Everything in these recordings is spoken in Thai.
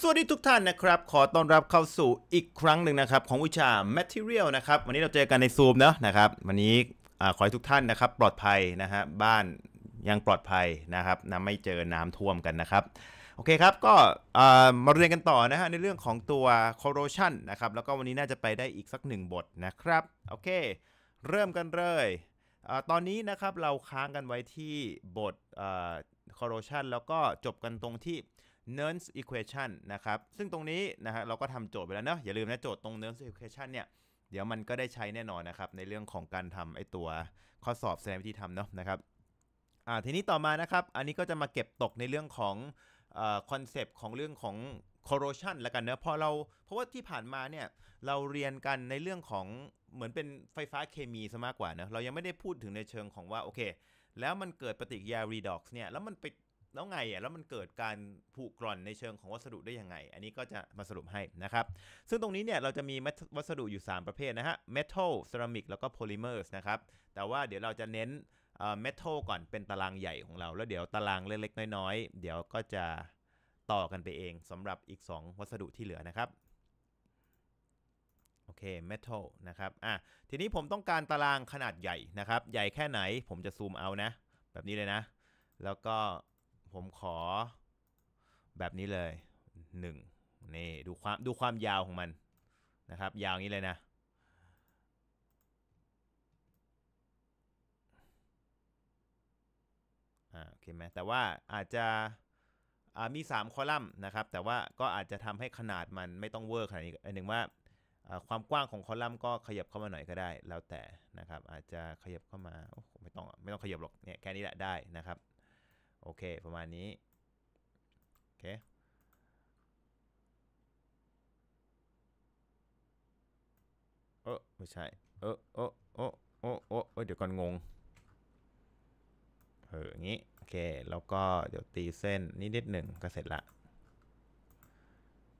สวัสดีทุกท่านนะครับ ขอต้อนรับเข้าสู่อีกครั้งหนึ่งนะครับของวิชา Material นะครับวันนี้เราเจอกันในซูมเนาะนะครับวันนี้ขอให้ทุกท่านนะครับปลอดภัยนะฮะบ้านยังปลอดภัยนะครับนะไม่เจอน้ำท่วมกันนะครับโอเคครับก็มาเรียนกันต่อนะฮะในเรื่องของตัว corrosion นะครับแล้วก็วันนี้น่าจะไปได้อีกสักหนึ่งบทนะครับโอเคเริ่มกันเลยตอนนี้นะครับเราค้างกันไว้ที่บท corrosion แล้วก็จบกันตรงที่ n e r n s equation นะครับซึ่งตรงนี้นะฮะเราก็ทำโจทย์ไปแล้วเนาะอย่าลืมนะโจทย์ตรง n e r n s equation เนี่ยเดี๋ยวมันก็ได้ใช้แน่นอนนะครับในเรื่องของการทำไอตัวข้อสอบแสดงวิธีทำเนาะนะครับอ่าทีนี้ต่อมานะครับอันนี้ก็จะมาเก็บตกในเรื่องของคอนเซปต์ของเรื่องของ corrosion ละกันเนะพอเราเพราะว่าที่ผ่านมาเนี่ยเราเรียนกันในเรื่องของเหมือนเป็นไฟฟ้าเคมีซะมากกว่านะเรายังไม่ได้พูดถึงในเชิงของว่าโอเค แล้วมันเกิดปฏิกิริยา redox เนี่ยแล้วมันไปแล้วไงอ่ะแล้วมันเกิดการผุกร่อนในเชิงของวัสดุได้ยังไง อันนี้ก็จะมาสรุปให้นะครับ ซึ่งตรงนี้เนี่ยเราจะมีวัสดุอยู่ 3 ประเภทนะฮะ metal ceramic แล้วก็ polymers นะครับ แต่ว่าเดี๋ยวเราจะเน้นเมทัลก่อนเป็นตารางใหญ่ของเรา แล้วเดี๋ยวตารางเล็ก ๆ น้อยๆ เดี๋ยวก็จะต่อกันไปเองสำหรับอีก 2 วัสดุที่เหลือนะครับ โอเคเมทัลนะครับอ่ะทีนี้ผมต้องการตารางขนาดใหญ่นะครับ ใหญ่แค่ไหน ผมจะซูมเอานะ แบบนี้เลยนะ แล้วก็ผมขอแบบนี้เลยหนึ่งนี่ดูความดูความยาวของมันนะครับ ยาวงี้เลยนะ่าโอเคไหมแต่ว่าอาจจะมี3คอลัมน์นะครับ แต่ว่าก็อาจจะทำให้ขนาดมันไม่ต้องเวอร์ขนาดนี้หนึ่งว่า ความกว้างของคอลัมน์ก็ขยับเข้ามาหน่อยก็ได้ แล้วแต่นะครับ อาจจะขยับเข้ามาไม่ต้องไม่ต้องขยับหรอกเนี่ยแค่นี้แหละได้นะครับโอเค ประมาณนี้ โอเค เออ ไม่ใช่ เออ เออ เออ เออเออเดี๋ยวก่อนงงเอออย่างนี้ โอเค แล้วก็เดี๋ยวตีเส้นนิดนิดหนึ่งก็เสร็จละ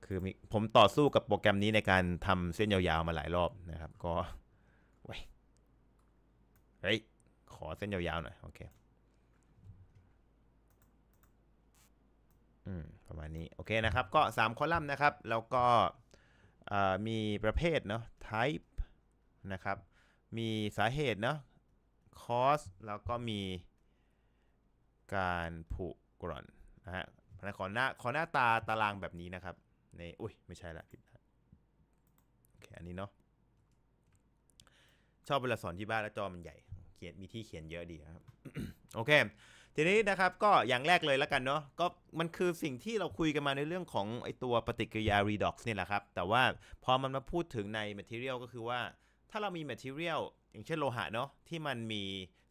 คือมีผมต่อสู้กับโปรแกรมนี้ในการทำเส้นยาวๆมาหลายรอบนะครับ ก็วเฮ้ย ขอเส้นยาวๆหน่อย โอเคอืมประมาณนี้ โอเคนะครับ ก็ 3คอลัมน์นะครับ แล้วก็มีประเภทเนาะ type นะครับ มีสาเหตุเนาะ cause แล้วก็มีการผุกร่อนนะฮะขอหน้าขอหน้าตาตารางแบบนี้นะครับในอุ้ยไม่ใช่ละผิดโอเคอันนี้เนาะชอบเวลาสอนที่บ้านแล้วจอมันใหญ่เขียนมีที่เขียนเยอะดีครับโอเคทีนี้นะครับก็อย่างแรกเลยแล้วกันเนาะก็มันคือสิ่งที่เราคุยกันมาในเรื่องของไอตัวปฏิกิริยา redox นี่แหละครับแต่ว่าพอมันมาพูดถึงใน material ก็คือว่าถ้าเรามี material อย่างเช่นโลหะเนาะที่มันมี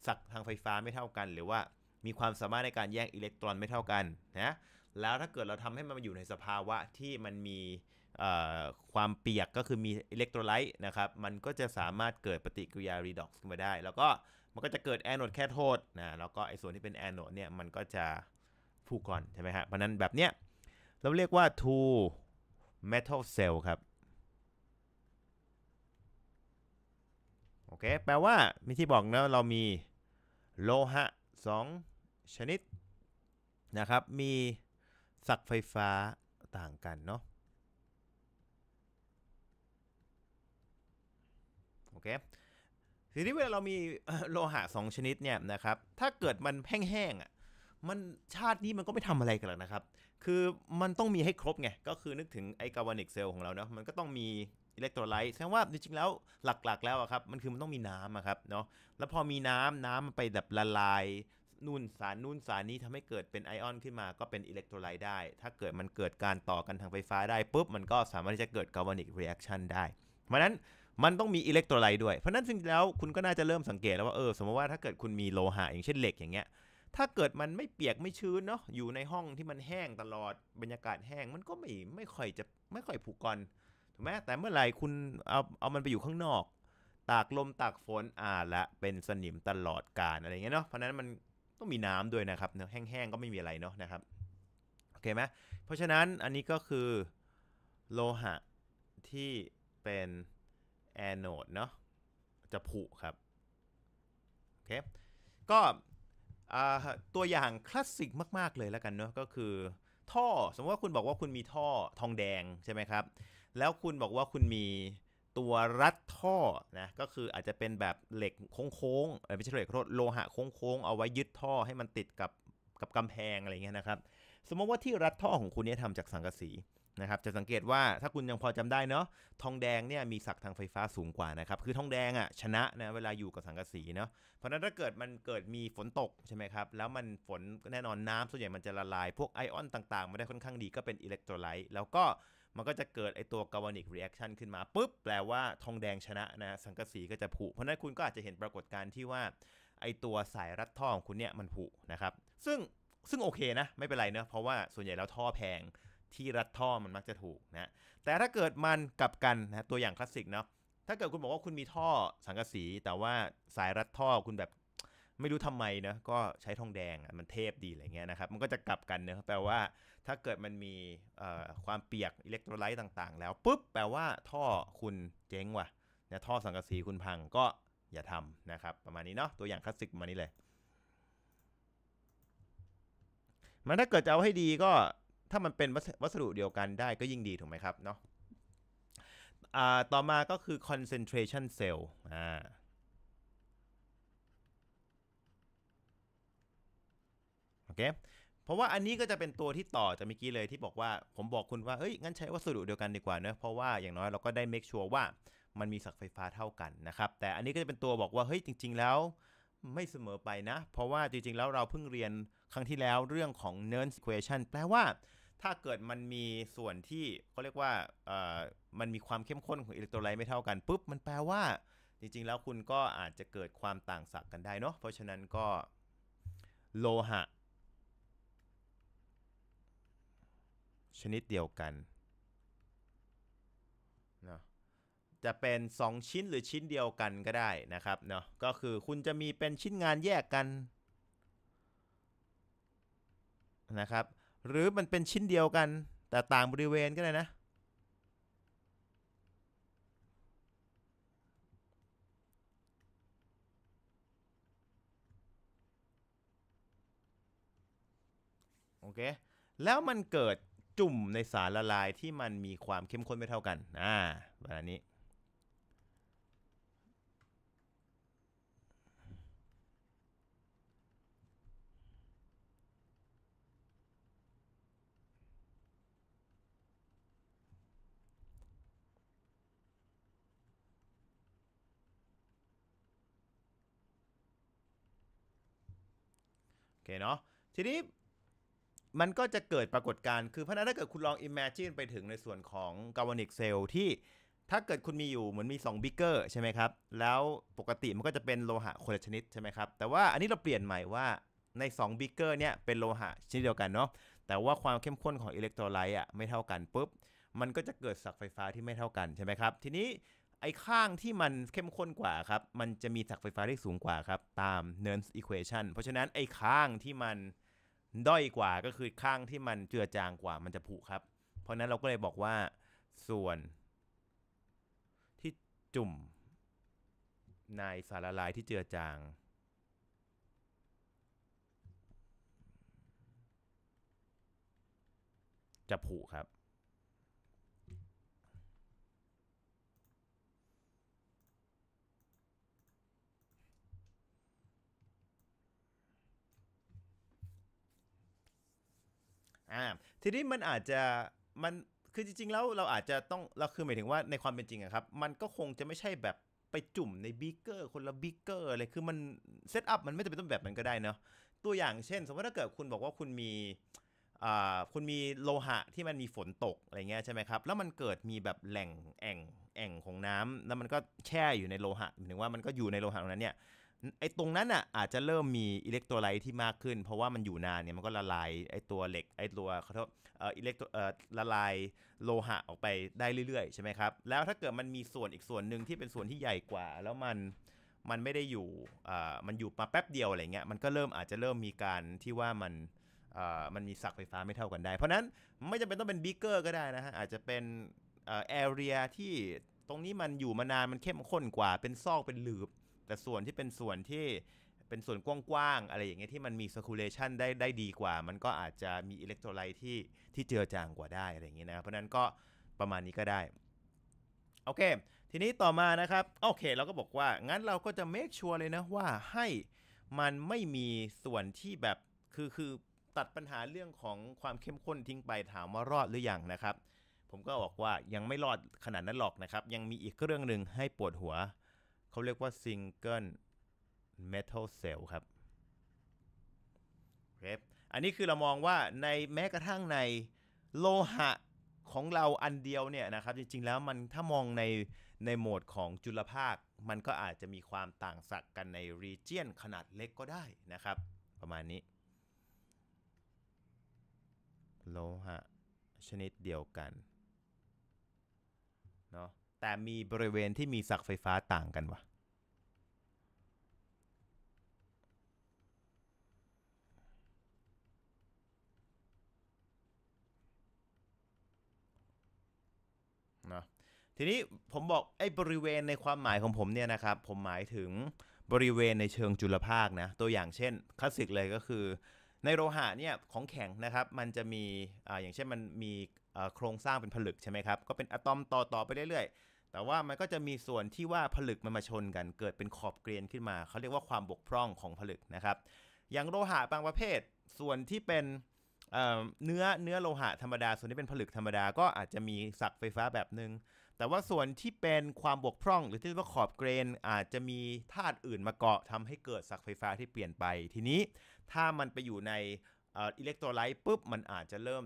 ศักทางไฟฟ้าไม่เท่ากัน หรือว่ามีความสามารถในการแยกอิเล็กตรอนไม่เท่ากันนะแล้วถ้าเกิดเราทำให้มันอยู่ในสภาวะ ที่มันมีความเปียกก็คือมีอิเล็กโทรไลต์นะครับมันก็จะสามารถเกิดปฏิกิริยารีด็อกซ์ขึ้นมาได้ แล้วก็มันก็จะเกิดแอนโอดแค่โทษนะแล้วก็ไอ้ส่วนที่เป็นแอนโอดเนี่ย มันก็จะผูกก่อน ใช่ไหมฮะเพราะนั้นแบบเนี้ย เราเรียกว่า two metal cell ครับ โอเค แปลว่ามีที่บอกนะเรามีโลหะ 2 ชนิดนะครับ มีสักไฟฟ้าต่างกันเนาะโอเคทีนี้เวลาเรามีโลหะสองชนิดเนี่ยนะครับถ้าเกิดมันแห้งๆอ่ะมันชาตินี้มันก็ไม่ทำอะไรกันหรอกนะครับ คือมันต้องมีให้ครบไงก็คือนึกถึงไอ้กาวานิกเซลล์ของเราเนาะมันก็ต้องมีอิเล็กโทรไลต์แสดงว่าจริงๆแล้วหลักๆแล้วอะครับมันคือมันต้องมีน้ำอะครับเนาะแล้วพอมีน้ำน้ำมันไปแบบละลาย นู่นสารนู่นสารนี้ทำให้เกิดเป็นไอออนขึ้นมาก็เป็นอิเล็กโทรไลต์ได้ถ้าเกิดมันเกิดการต่อกันทางไฟฟ้าได้ปุ๊บมันก็สามารถที่จะเกิดกาวานิกเรีแอคชั่นได้เพราะนั้นมันต้องมีอิเล็กโทรไลต์ด้วย เพราะนั้นริ่งแล้วคุณก็น่าจะเริ่มสังเกตแล้วว่าเออ สมมติว่าถ้าเกิดคุณมีโลหะ อย่างเช่นเหล็กอย่างเงี้ย ถ้าเกิดมันไม่เปียกไม่ชื้นเนาะอยู่ในห้องที่มันแห้งตลอดบรรยากาศแห้ง มันก็ไม่ไม่ค่อยจะไม่ค่อยผุกร่อนถูกไหมแต่เมื่อไหร่คุณเอาเอามันไปอยู่ข้างนอก ตากลมตากฝนอ่าละเป็นสนิมตลอดกาลอะไรเงี้ยเนาะเพราะนั้นมันต้องมีน้ำด้วยนะครับเนาะแห้งๆก็ไม่มีอะไรเนาะนะครับโอเคไหมเพราะฉะนั้นอันนี้ก็คือโลหะที่เป็นแอนโนดเนาะจะผุครับโอเคก็ตัวอย่างคลาสสิกมากๆเลยแล้วกันเนาะก็คือท่อสมมติว่าคุณบอกว่าคุณมีท่อทองแดง ใช่ไหมครับ แล้วคุณบอกว่าคุณมีตัวรัดท่อนะก็คืออาจจะเป็นแบบเหล็กโค้งๆไม่ใช่เหล็กโลหะโค้งๆ เอาไว้ยึดท่อให้มันติดกับกับกำแพงอะไรเงี้ยนะครับสมมติว่าที่รัดท่อของคุณเนี่ยทำจากสังกะสีนะครับจะสังเกตว่าถ้าคุณยังพอจำได้เนาะทองแดงเนี่ยมีศักย์ทางไฟฟ้าสูงกว่านะครับคือทองแดงอะ่ะชนะนะเวลาอยู่กับสังกะสีเนาะเพราะนั้นถ้าเกิดมันเกิดมีฝนตกใช่ไหมครับแล้วมันฝนแน่นอนน้ำ ส่วนใหญ่มันจะละลายพวกไอออนต่างๆมาได้ค่อนข้างดีก็เป็นอิเล็กโทรไลต์แล้วก็มันก็จะเกิดไอตัวกาวานิกเรีแอคชั่นขึ้นมาปุ๊บแปลว่าทองแดงชนะนะสังกะสีก็จะผุเพราะนั้นคุณก็อาจจะเห็นปรากฏการณ์ที่ว่า ไอตัวสายรัดท่อของคุณเนี่ยมันผุนะครับซึ่งซึ่งโอเคนะไม่เป็นไรเนะเพราะว่าส่วนใหญ่แล้วท่อแพงที่รัดท่อมันมักจะถูกนะ แต่ถ้าเกิดมันกลับกันนะ ตัวอย่างคลาสสิกเนาะถ้าเกิดคุณบอกว่าคุณมีท่อสังกะสี แต่ว่าสายรัดท่อคุณแบบไม่รู้ทำไมนะก็ใช้ทองแดงมันเทพดี อะไรเงี้ยนะครับ มันก็จะกลับกันเนะแปลว่า ถ้าเกิดมันมีความเปียกอิเล็กโทรไลต์ต่างๆ แล้วปุ๊บ แปลว่าท่อคุณเจ๊งว่ะนะท่อสังกะสีคุณพังก็อย่าทำนะครับ ประมาณนี้เนาะตัวอย่างคลาสสิกมานี้เลย มันถ้าเกิดจะเอาให้ดีก็ถ้ามันเป็นวัสดุเดียวกันได้ก็ยิ่งดีถูกไหมครับเนาะต่อมาก็คือ concentration cell อ่าโอเค เพราะว่าอันนี้ก็จะเป็นตัวที่ต่อจากเมื่อกี้เลยที่บอกว่าผมบอกคุณว่าเฮ้ยงั้นใช้วัสดุเดียวกันดีกว่าเนอะเพราะว่าอย่างน้อยเราก็ได้ make sure ว่ามันมีสักไฟฟ้าเท่ากันนะครับ แต่อันนี้ก็จะเป็นตัวบอกว่าเฮ้ยจริงๆแล้วไม่เสมอไปนะ เพราะว่าจริงๆแล้วเราเพิ่งเรียนครั้งที่แล้วเรื่องของ n e r n s equation แปลว่าถ้าเกิดมันมีส่วนที่เขาเรียกว่ามันมีความเข้มข้นของอิเล็กโทรไลต์ไม่เท่ากัน ปุ๊บมันแปลว่า จริง ๆ แล้วคุณก็อาจจะเกิดความต่างศักย์กันได้เนาะเพราะฉะนั้นก็ โลหะชนิดเดียวกันเนาะจะเป็น 2 ชิ้นหรือชิ้นเดียวกันก็ได้นะครับ เนาะก็คือคุณจะมีเป็นชิ้นงานแยกกัน นะครับหรือมันเป็นชิ้นเดียวกันแต่ต่างบริเวณก็ได้นะ โอเค แล้วมันเกิดจุ่มในสารละลายที่มันมีความเข้มข้นไม่เท่ากันอ่าแบบนี้เคเนาะทีนี้มันก็จะเกิดปรากฏการณ์คือเพราะนั้นถ้าเกิดคุณลอง imagine ไปถึงในส่วนของ galvanic cell ที่ถ้าเกิดคุณมีอยู่เหมือนมี2บิ๊กเกอร์ใช่ไหมครับ แล้วปกติมันก็จะเป็นโลหะคนละชนิดใช่ไหมครับ แต่ว่าอันนี้เราเปลี่ยนใหม่ว่าใน2บิ๊กเกอร์เนี่ยเป็นโลหะ ชนิดเดียวกันเนาะแต่ว่าความเข้มข้นของอิเล็กโทรไลต์อ่ะไม่เท่ากัน ปุ๊บ มันก็จะเกิดสักไฟฟ้าที่ไม่เท่ากันใช่ไหมครับทีนี้ไอ้ข้างที่มันเข้มข้นกว่าครับ มันจะมีศักไฟฟ้าที่สูงกว่าครับ ตาม n e r n s equation เพราะฉะนั้นไอ้ข้างที่มันด้อยกว่าก็คือข้างที่มันเจือจางกว่ามันจะผุครับ เพราะนั้นเราก็เลยบอกว่าส่วนที่จุ่มในสารละลายที่เจือจาง จะผุครับอ่าทีนี้มันอาจจะมันคือจริงๆแล้วเราอาจจะต้องเราคือหมายถึงว่าในความเป็นจริงอะครับมันก็คงจะไม่ใช่แบบไปจุ่มในบิ๊กเกอร์คนละบิ๊กเกอร์อะไรคือมันเซตอัพมันไม่จำเป็นต้องแบบนั้นก็ได้เนาะตัวอย่างเช่น สมมติถ้าเกิดคุณบอกว่าคุณมีอ่าคุณมีโลหะที่มันมีฝนตกอะไรเงี้ยใช่ไหมครับแล้วมันเกิดมีแบบแหล่งแอ่งแอ่งของน้ำ แล้วมันก็แช่อยู่ในโลหะหมายถึงว่ามันก็อยู่ในโลหะตรงนั้นเนี่ยไอ้ตรงนั้นอ่ะอาจจะเริ่มมีอิเล็กโทรไลต์ที่มากขึ้นเพราะว่ามันอยู่นานเนี่ยมันก็ละลายไอ้ตัวเหล็กไอ้ตัวเขาเรียกอิเล็กโทรละลายโลหะออกไปได้เรื่อยๆ ใช่ไหมครับ แล้วถ้าเกิดมันมีส่วนอีกส่วนหนึ่งที่เป็นส่วนที่ใหญ่กว่าแล้วมันมันไม่ได้อยู่อ่มันอยู่มาแป๊บเดียวอะไรเงี้ยมันก็เริ่มอาจจะเริ่มมีการที่ว่ามันอ่มันมีสักไฟฟ้าไม่เท่ากันได้ เพราะนั้นไม่จำเป็นต้องเป็นบิ๊กเกอร์ก็ได้นะฮะ อาจจะเป็นแอเรียที่ตรงนี้มันอยู่มานานมันเข้มข้นกว่าเป็นซอกเป็นหลืบแต่ส่วนที่เป็นส่วนที่เป็นส่วนกว้างๆอะไรอย่างเงี้ยที่มันมี circulation ได้ได้ดีกว่ามันก็อาจจะมีอิเล็กโทรไลต์ที่ที่เจือจางกว่าได้อะไรอย่างเงี้ยนะเพราะนั้นก็ประมาณนี้ก็ได้ โอเค ทีนี้ต่อมานะครับโอเค เราก็บอกว่า งั้นเราก็จะ make sure เลยนะว่าให้มันไม่มีส่วนที่แบบคือ คือตัดปัญหาเรื่องของความเข้มข้นทิ้งไปถามว่ารอดหรืออยังนะครับ ผมก็บอกว่ายังไม่รอดขนาดนั้นหรอกนะครับยังมีอีกเรื่องหนึ่งให้ปวดหัวเขาเรียกว่า Single Metal Cell ครับครับ อันนี้คือเรามองว่าในแม้กระทั่งในโลหะของเราอันเดียวเนี่ยนะครับ จริงๆแล้วมันถ้ามองในในโหมดของจุลภาค มันก็อาจจะมีความต่างสักกันในรีเจียนขนาดเล็กก็ได้นะครับ ประมาณนี้ โลหะชนิดเดียวกัน เนาะแต่มีบริเวณที่มีสักไฟฟ้าต่างกันวะนะทีนี้ผมบอกไอ้บริเวณในความหมายของผมเนี่ยนะครับ ผมหมายถึงบริเวณในเชิงจุลภาคนะตัวอย่างเช่น คลาสสิกเลยก็คือ ในโลหะเนี่ยของแข็งนะครับ มันจะมีออย่างเช่นมันมีโครงสร้างเป็นผลึกใช่ไหมครับ ก็เป็นอะตอมต่อต่อไปเรื่อย ๆแต่ว่ามันก็จะมีส่วนที่ว่าผลึกมันมาชนกันเกิดเป็นขอบเกรียนขึ้นมาเขาเรียกว่าความบกพร่องของผลึกนะครับอย่างโลหะบางประเภท ส่วนที่เป็นเนื้อเนื้อโลหะธรรมดา ส่วนที่เป็นผลึกธรรมดาก็อาจจะมีสักไฟฟ้าแบบหนึง่งแต่ว่าส่วนที่เป็นความบกพร่อง หรือที่เรียกว่าขอบเกรนอาจจะมีธาตุอื่นมาเกาะทำให้เกิดสักไฟฟ้าที่เปลี่ยนไป ทีนี้ถ้ามันไปอยู่ในอิเล็กโทรไลต์ปุ๊บมันอาจจะเริ่ม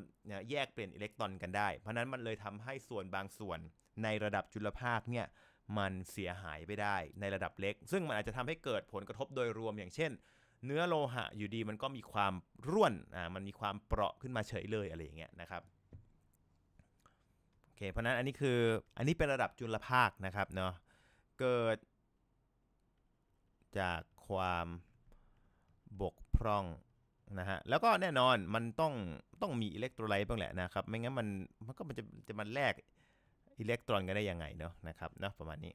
แยกเปลี่ยนอิเล็กตรอนกันได้ เพราะนั้นมันเลยทำให้ส่วนบางส่วนในระดับจุลภาคเนี่ยมันเสียหายไปได้ในระดับเล็ก ซึ่งมันอาจจะทำให้เกิดผลกระทบโดยรวมอย่างเช่นเนื้อโลหะอยู่ดีมันก็มีความร่วนอ่ามันมีความเปราะขึ้นมาเฉยเลยอะไรอย่างเงี้ยนะครับโอเคเพราะนั้นอันนี้คืออันนี้เป็นระดับจุลภาคนะครับเนาะเกิดจากความบกพร่องนะฮะแล้วก็แน่นอนมันต้องต้องมีอิเล็กโทรไลต์บ้างแหละนะครับไม่งั้นมันมันก็มันจะจะมันแลกอิเล็กตรอนกันได้ยังไงเนาะนะครับเนาะประมาณนี้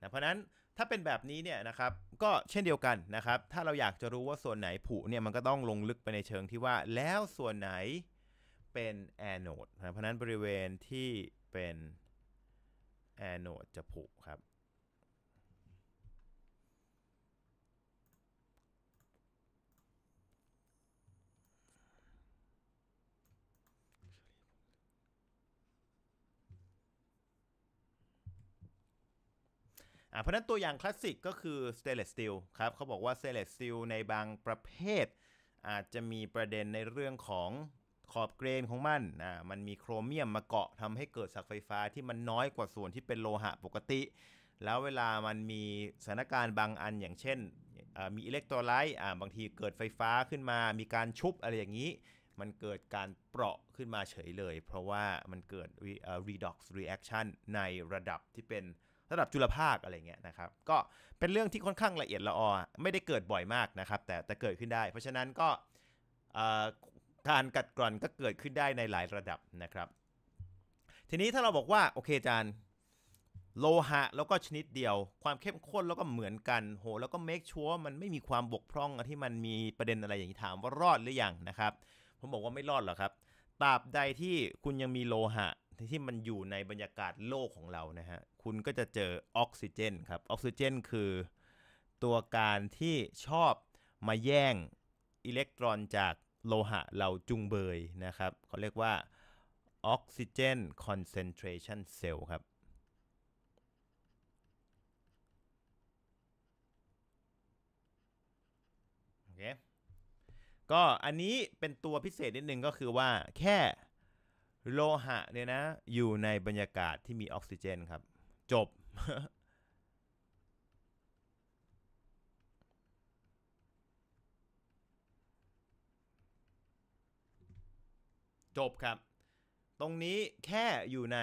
นะเพราะนั้นถ้าเป็นแบบนี้เนี่ยนะครับก็เช่นเดียวกันนะครับถ้าเราอยากจะรู้ว่าส่วนไหนผุเนี่ยมันก็ต้องลงลึกไปในเชิงที่ว่าแล้วส่วนไหนเป็น แอนโนดนะเพราะนั้นบริเวณที่เป็น แอนโนดจะผุครับเพราะนั้นตัวอย่างคลาสสิกก็คือ stainless steel ครับเขาบอกว่า stainless steel ในบางประเภท อาจจะมีประเด็นในเรื่องของขอบเกรนของมันนะมันมีโครเมียมมาเกาะทำให้เกิดสักไฟฟ้าที่มันน้อยกว่าส่วนที่เป็นโลหะปกติ แล้วเวลามันมีสถานการณ์บางอันอย่างเช่น มีอิเล็กโทรไลต์บางทีเกิดไฟฟ้าขึ้นมา มีการชุบอะไรอย่างนี้ มันเกิดการเปราะขึ้นมาเฉยเลย เพราะว่ามันเกิด redox reaction ในระดับที่เป็นระดับจุลภาคอะไรเงี้ยนะครับก็เป็นเรื่องที่ค่อนข้างละเอียดละออไม่ได้เกิดบ่อยมากนะครับแต่แต่เกิดขึ้นได้ เพราะฉะนั้นก็การกัดกร่อนก็เกิดขึ้นได้ในหลายระดับนะครับ ทีนี้ถ้าเราบอกว่าโอเคอาจารย์โลหะแล้วก็ชนิดเดียว ความเข้มข้นแล้วก็เหมือนกันโหแล้วก็เมคชัวร์มันไม่มีความบกพร่องที่มันมีประเด็นอะไรอย่างนี้ถามว่ารอดหรืออยังนะครับผมบอกว่าไม่รอดหรอกครับตราบใดที่คุณยังมีโลหะที่มันอยู่ในบรรยากาศโลกของเรานะฮะ คุณก็จะเจอออกซิเจนครับออกซิเจนคือตัวการที่ชอบมาแย่งอิเล็กตรอนจากโลหะเราจุงเบยนะครับเขาเรียกว่าออกซิเจนคอนเซนเทรชันเซลล์ครับโอเคก็อันนี้เป็นตัวพิเศษนิดนึงก็คือว่าแค่โลหะ เนี่ยนะอยู่ในบรรยากาศที่มีออกซิเจนครับ จบ จบครับ ตรงนี้แค่อยู่ใน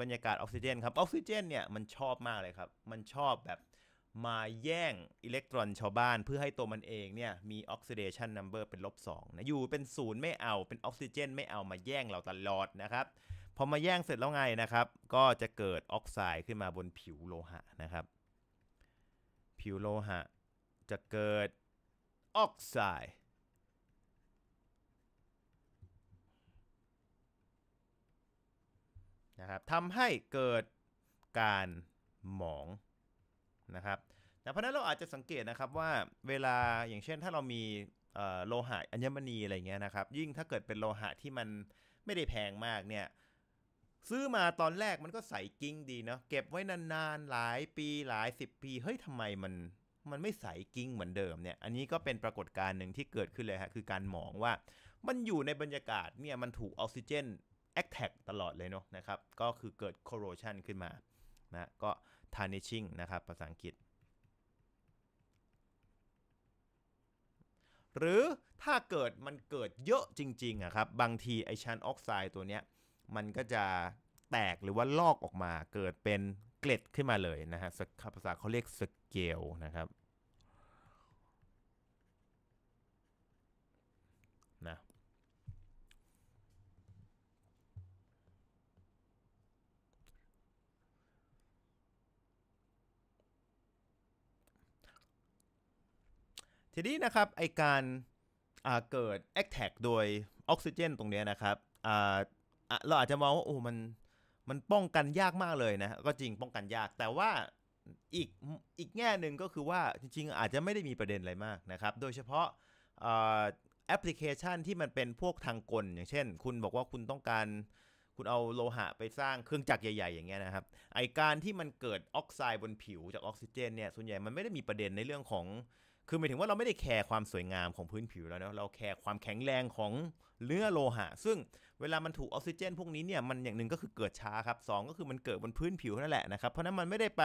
บรรยากาศออกซิเจน ครับ ออกซิเจนเนี่ยมันชอบมากเลยครับ มันชอบแบบมาแย่งอิเล็กตรอนชาวบ้านเพื่อให้ตัวมันเองเนี่ยมีออกซิเดชันนัมเบอร์เป็นลบ2นะอยู่เป็นศูนย์ไม่เอาเป็นออกซิเจนไม่เอามาแย่งเราตลอดนะครับ พอมาแย่งเสร็จแล้วไงนะครับ ก็จะเกิดออกไซด์ขึ้นมาบนผิวโลหะนะครับ ผิวโลหะ จะเกิดออกไซด์นะครับทำให้เกิดการหมองนะครับแต่เพราะนั้นเราอาจจะสังเกตนะครับว่าเวลาอย่างเช่นถ้าเรามีโลหะอัญมณีอะไรเงี้ยนะครับยิ่งถ้าเกิดเป็นโลหะที่มันไม่ได้แพงมากเนี่ยซื้อมาตอนแรกมันก็ใสกิ้งดีเนาะเก็บไว้นานๆ หลายปีหลายสิบปีเฮ้ยทำไมมันมันไม่ใสกิ้งเหมือนเดิมเนี่ยอันนี้ก็เป็นปรากฏการณ์หนึ่งที่เกิดขึ้นเลยฮะคือการหมองว่ามันอยู่ในบรรยากาศเนี่ยมันถูกออกซิเจนแอคแทกตลอดเลยเนาะนะครับก็คือเกิดโคโรชันขึ้นมานะก็ tarnishing นะครับ ภาษาอังกฤษ หรือถ้าเกิดมันเกิดเยอะจริงๆอะครับ บางที ไอชั้นออกไซด์ตัวเนี้ย มันก็จะแตกหรือว่าลอกออกมาเกิดเป็นเกล็ดขึ้นมาเลยนะฮะภาษาเขาเรียกสเกลนะครับีนี้นะครับ ไอการเกิดแอคแทกโดยออกซิเจน ตรงนี้นะครับ เราอาจจะมองว่าโอ้มันมันป้องกันยากมากเลยนะ ก็จริงป้องกันยาก แต่ว่าอีกอีกแง่หนึ่งก็คือว่าจริงๆ อาจจะไม่ได้มีประเด็นอะไรมากนะครับ โดยเฉพาะแอปพลิเคชันที่มันเป็นพวกทางกล อย่างเช่น คุณบอกว่าคุณต้องการคุณเอาโลหะไปสร้างเครื่องจักรใหญ่ๆ อย่างเงี้ยนะครับ ไอการที่มันเกิดออกไซด์บนผิวจากออกซิเจนเนี่ย ส่วนใหญ่มันไม่ได้มีประเด็นในเรื่องของคือหมายถึงว่าเราไม่ได้แคร์ความสวยงามของพื้นผิวแล้วเนาะเราแคร์ความแข็งแรงของเนื้อโลหะ ซึ่งเวลามันถูกออกซิเจน พวกนี้เนี่ย มันอย่างหนึ่งก็คือเกิดช้าครับสก็คือมันเกิดบนพื้นผิวนั่นแหละนะครับ เพราะนั้นมันไม่ได้ไป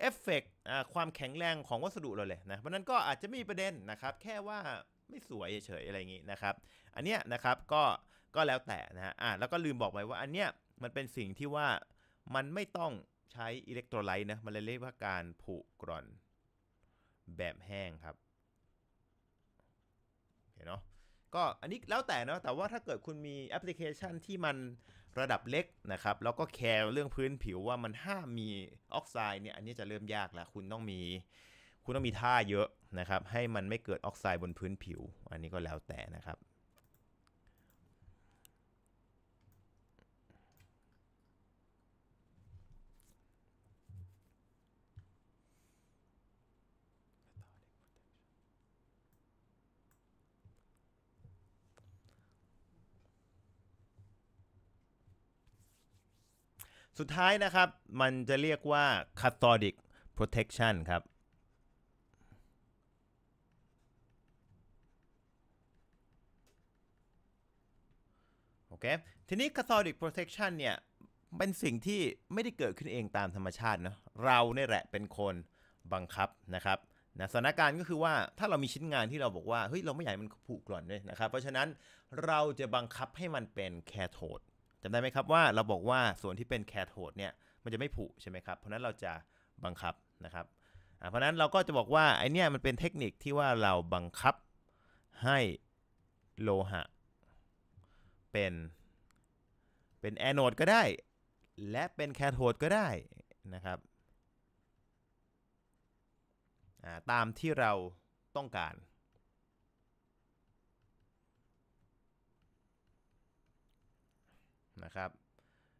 เอฟเฟกต์ความแข็งแรงของวัสดุเราเลยนะ เพราะนั้นก็อาจจะไม่มีประเด็นนะครับ แค่ว่าไม่สวยเฉยอะไรอย่างนี้นะครับ อันเนี้ยนะครับก็ก็แล้วแต่นะฮะอ่ะแล้วก็ลืมบอกไปว่าอันเนี้ยมันเป็นสิ่งที่ว่ามันไม่ต้องใช้อิเล็กโทรไลต์นะ มันเลยเรียกว่าการผุกร่อนแบบแห้งครับโอเคเนาะ ก็อันนี้แล้วแต่เนาะ แต่ว่าถ้าเกิดคุณมีแอปพลิเคชันที่มันระดับเล็กนะครับ แล้วก็แคร์เรื่องพื้นผิวว่ามันห้ามมีออกไซด์เนี่ย อันนี้จะเริ่มยากละคุณต้องมี คุณต้องมีท่าเยอะนะครับ ให้มันไม่เกิดออกไซด์บนพื้นผิว อันนี้ก็แล้วแต่นะครับสุดท้ายนะครับมันจะเรียกว่า cathodic protection ครับโอเค ทีนี้ cathodic protection เนี่ย เป็นสิ่งที่ไม่ได้เกิดขึ้นเองตามธรรมชาตินะเราเนี่ยแหละเป็นคนบังคับนะครับนะสถานการณ์ก็คือว่าถ้าเรามีชิ้นงานที่เราบอกว่า เฮ้ย เราไม่อยากมันผุกร่อนเลยนะครับ เพราะฉะนั้นเราจะบังคับให้มันเป็นแคโทดจำได้ไหมครับ ว่า เราบอกว่าส่วนที่เป็นแคโทดเนี่ย มันจะไม่ผุใช่ไหมครับเพราะนั้นเราจะบังคับนะครับเพราะนั้นเราก็จะบอกว่าไอเนี่ยมันเป็นเทคนิคที่ว่าเราบังคับให้โลหะเป็น เป็นแอนโอดก็ได้ และเป็นแคโทดก็ได้นะครับ ตามที่เราต้องการนะครับ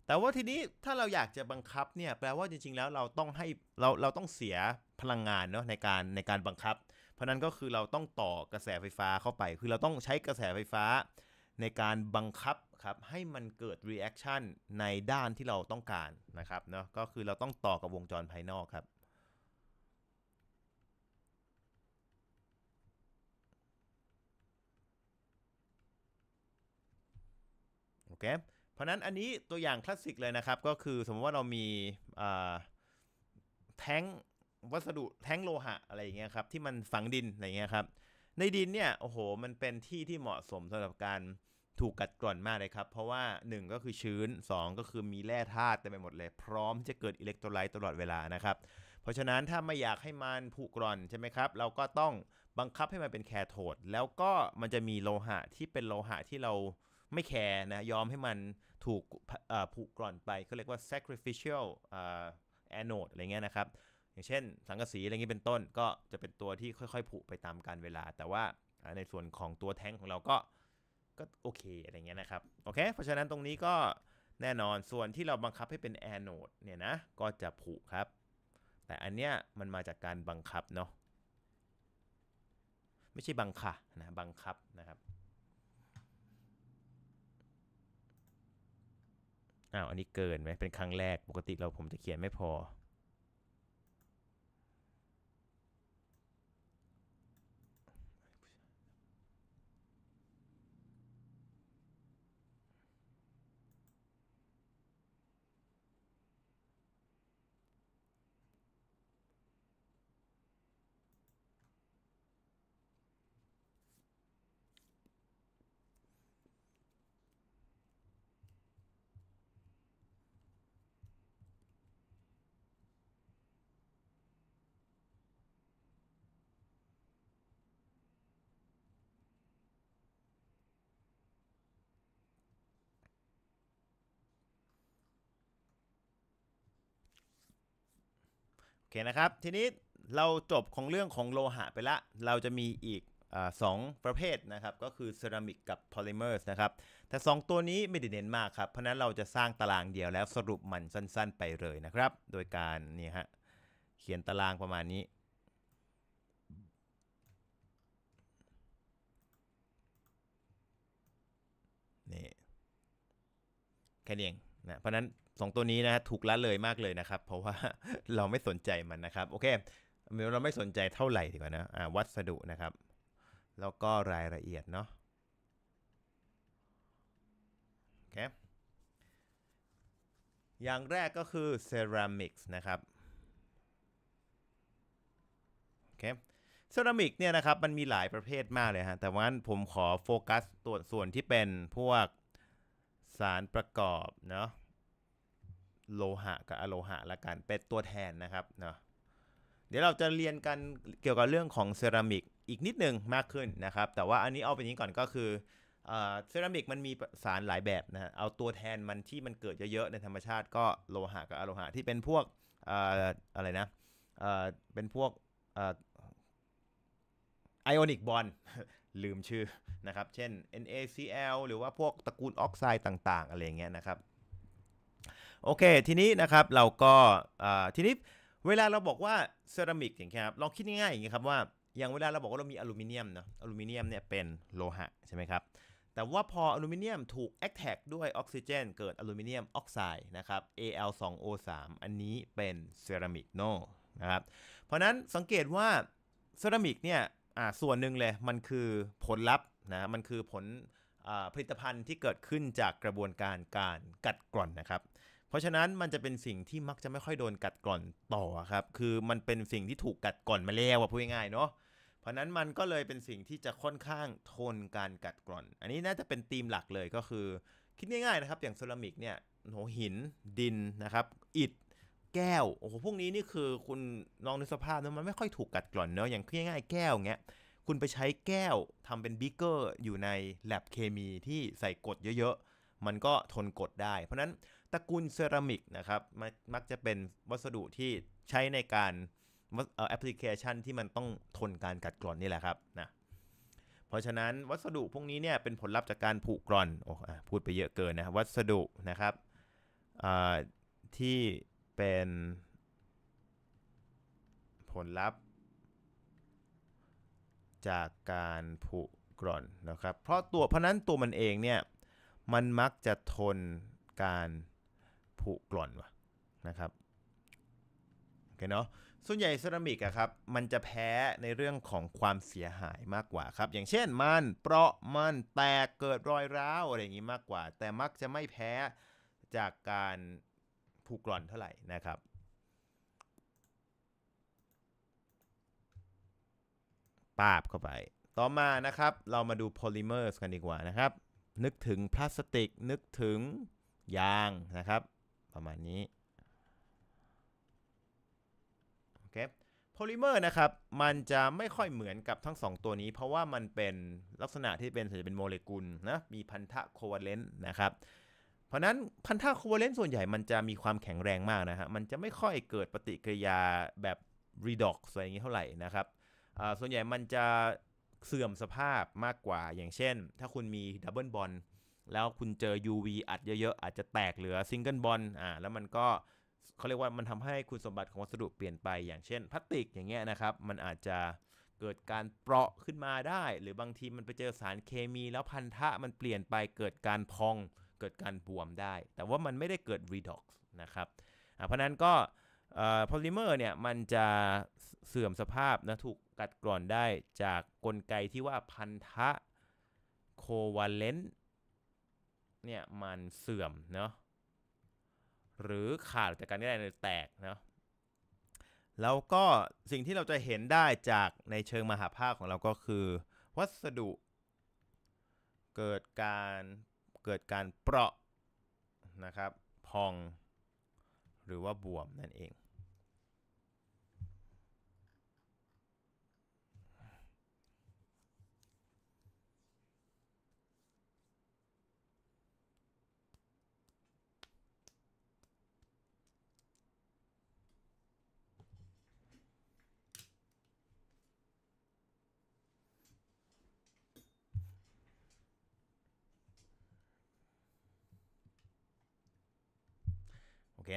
แต่ว่าทีนี้ถ้าเราอยากจะบังคับเนี่ย แปลว่าจริงๆแล้วเราต้องให้เราเราต้องเสียพลังงานเนาะในการในการบังคับ เพราะนั้นก็คือเราต้องต่อกระแสไฟฟ้าเข้าไป คือเราต้องใช้กระแสไฟฟ้า ในการบังคับครับ ให้มันเกิด reaction ในด้านที่เราต้องการนะครับเนาะ ก็คือเราต้องต่อกับวงจรภายนอกครับ โอเคราะนั้นอันนี้ตัวอย่างคลาสสิกเลยนะครับ ก็คือสมมติว่าเรามีแท้งวัสดุแท้งโลหะอะไรอย่างเงี้ยครับที่มันฝังดินอะไรเงี้ยครับในดินเนี่ยโอ้โหมันเป็นที่ที่เหมาะสมสำหรับการถูกกัดกร่อนมากเลยครับ เพราะว่า 1 ก็คือชื้น 2 ก็คือมีแร่ธาตุเต็มไปหมดเลย พร้อมจะเกิดอิเล็กโทรไลต์ตลอดเวลานะครับ เพราะฉะนั้นถ้าไม่อยากให้มันผุกร่อน ใช่ไหมครับเราก็ต้องบังคับให้มันเป็นแคโทดแล้วก็มันจะมีโลหะที่เป็นโลหะที่เราไม่แคร์นะยอมให้มันถูกผุกร่อนไปเขาเรียกว่า sacrificial anode อะไรเงี้ยนะครับ อย่างเช่นสังกะสีอะไรเงี้เป็นต้นก็จะเป็นตัวที่ค่อยๆผุไปตามการเวลา แต่ว่าในส่วนของตัวแท้งของเราก็ก็โอเคอะไรเงี้ยนะครับโอเค เพราะฉะนั้นตรงนี้ก็แน่นอนส่วนที่เราบังคับให้เป็นแอนโอดเนี่ยนะก็จะผุครับ แต่อันเนี้ยมันมาจากการบังคับเนาะไม่ใช่บังค่บนะบังคับนะครับอ้าว อันนี้เกินไหม เป็นครั้งแรก ปกติเราผมจะเขียนไม่พอเคนะครับทีนี้เราจบของเรื่องของโลหะไปละเราจะมีอีกอสองประเภทนะครับ ก็คือเซรามิกกับโพลิเมอร์นะครับแต่2ตัวนี้ไม่ได้เน้นมากครับ เพราะนั้นเราจะสร้างตารางเดียวแล้วสรุปมันสั้น ๆ ไปเลยนะครับ โดยการนี่ฮะเขียนตารางประมาณนี้นี่แค่นี้เองนะเพราะนั้น2ตัวนี้นะถูกละเลยมากเลยนะครับ เพราะว่าเราไม่สนใจมันนะครับ โอเคเราไม่สนใจเท่าไหร่ดีกว่านะะวัสดุนะครับ แล้วก็รายละเอียดเนาะโอเค อย่างแรกก็คือเซรามิกส์นะครับโอเคเซรามิกเนี่ยนะครับ มันมีหลายประเภทมากเลยฮะแต่ว่าผมขอโฟกัสตัวส่วนที่เป็นพวกสารประกอบเนาะโลหะกับอโลหะละกันเป็นตัวแทนนะครับเนาะเดี๋ยวเราจะเรียนกันเกี่ยวกับเรื่องของเซรามิกอีกนิด นึงมากขึ้นนะครับ แต่ว่าอันนี้เอาไปนี้ก่อนก็คือเซรามิกมันมีสารหลายแบบนะเอาตัวแทน มันที่มันเกิดเยอะๆในธรรมชาติก็โลหะกับอโลหะที่เป็นพวกอะไรนะเป็นพวกไอออนิกบอลลืมชื่อนะครับเช่น NaCl หรือว่าพวกตระกูลออกไซด์ต่างๆอะไรเงี้ยนะครับโอเค ทีนี้นะครับ เราก็ทีนี้เวลาเราบอกว่าเซรามิกอย่างเงี้ยครับ ลองคิดง่ายๆอย่างเงี้ยครับว่า อย่างเวลาเราบอกว่าเรามีอลูมิเนียมเนาะอลูมิเนียมเนี่ยเป็นโลหะใช่ไหมครับ แต่ว่าพออลูมิเนียมถูกแอคแท็กด้วยออกซิเจน เกิดอลูมิเนียมออกไซด์นะครับ Al2O3 อันนี้เป็นเซรามิกโนนะครับ เพราะนั้นสังเกตว่าเซรามิกเนี่ยส่วนหนึ่งเลย มันคือผลลัพธ์นะ มันคือผลผลิตภัณฑ์ที่เกิดขึ้นจากกระบวนการการกัดกร่อนนะครับเพราะฉะนั้นมันจะเป็นสิ่งที่มักจะไม่ค่อยโดนกัดกร่อนต่อครับ คือมันเป็นสิ่งที่ถูกกัดกร่อนมาแล้วอะพูดง่ายๆเนาะ เพราะนั้นมันก็เลยเป็นสิ่งที่จะค่อนข้างทนการกัดกร่อน อันนี้น่าจะเป็นธีมหลักเลยก็คือคิดง่ายๆนะครับ อย่างเซรามิกเนี่ยโหหินดินนะครับอิฐแก้วโอ้โหพวกนี้นี่คือคุณลองดูสภาพนะมันไม่ค่อยถูกกัดกร่อนเนาะอย่างง่ายๆแก้วเงี้ยคุณไปใช้แก้วทำเป็นบิ๊กเกอร์อยู่ในแลบเคมีที่ใส่กดเยอะๆมันก็ทนกดได้ เพราะนั้นตระกูลเซรามิกนะครับ มักจะเป็นวัสดุที่ใช้ในการแอปพลิเคชันที่มันต้องทนการกัดกร่อนนี่แหละครับนะ เพราะฉะนั้นวัสดุพวกนี้เนี่ยเป็นผลลัพธ์จากการผุกร่อนโอ้พูดไปเยอะเกินนะวัสดุนะครับที่เป็นผลลัพธ์ จากการผุกร่อนนะครับ เพราะตัวเพราะนั้นตัวมันเองเนี่ยมันมักจะทนการผุกร่อนวะนะครับโอเคเนาะส่วนใหญ่ เซรามิกอะครับ มันจะแพ้ในเรื่องของความเสียหายมากกว่าครับ อย่างเช่น มันเปราะมันแตกเกิดรอยร้าวอะไรอย่างนี้มากกว่า แต่มักจะไม่แพ้จากการผุกร่อนเท่าไหร่นะครับปาบเข้าไป ต่อมานะครับ เรามาดูโพลิเมอร์กันดีกว่านะครับ นึกถึงพลาสติกนึกถึงยางนะครับประมาณนี้โอเคโพลิเมอร์นะครับ มันจะไม่ค่อยเหมือนกับทั้ง 2 ตัวนี้เพราะว่ามันเป็นลักษณะที่เป็นจะเป็นโมเลกุลนะมีพันธะโคเวเลนต์นะครับเพราะนั้นพันธะโคเวเลนต์ส่วนใหญ่มันจะมีความแข็งแรงมากนะฮะมันจะไม่ค่อยเกิดปฏิกิริยาแบบรีดอกอะไรอย่างนี้เท่าไหร่นะครับส่วนใหญ่มันจะเสื่อมสภาพมากกว่าอย่างเช่น ถ้าคุณมีดับเบิลบอลแล้วคุณเจอ UV อัดเยอะๆ อาจจะแตกเหลือซิงเกิลบอลอ่าแล้วมันก็เขาเรียกว่ามันทำให้คุณสมบัติของวัสดุเปลี่ยนไป อย่างเช่นพลาสติกอย่างเงี้ยนะครับ มันอาจจะเกิดการเปราะขึ้นมาได้ หรือบางทีมันไปเจอสารเคมี แล้วพันธะมันเปลี่ยนไปเกิดการพองเกิดการบวมได้ แต่ว่ามันไม่ได้เกิด redox นะครับเพราะนั้นก็พอลิเมอร์เนี่ยมันจะเสื่อมสภาพนะถูกกัดกร่อนได้จากกลไกที่ว่าพันธะโคเวเลนต์เนี่ยมันเสื่อมเนาะหรือขาดจากกันได้เลยแตกเนาะแล้วก็สิ่งที่เราจะเห็นได้จากในเชิงมหาภาคของเราก็คือ วัสดุเกิดการเกิดการเปราะนะครับ พองหรือว่าบวมนั่นเอง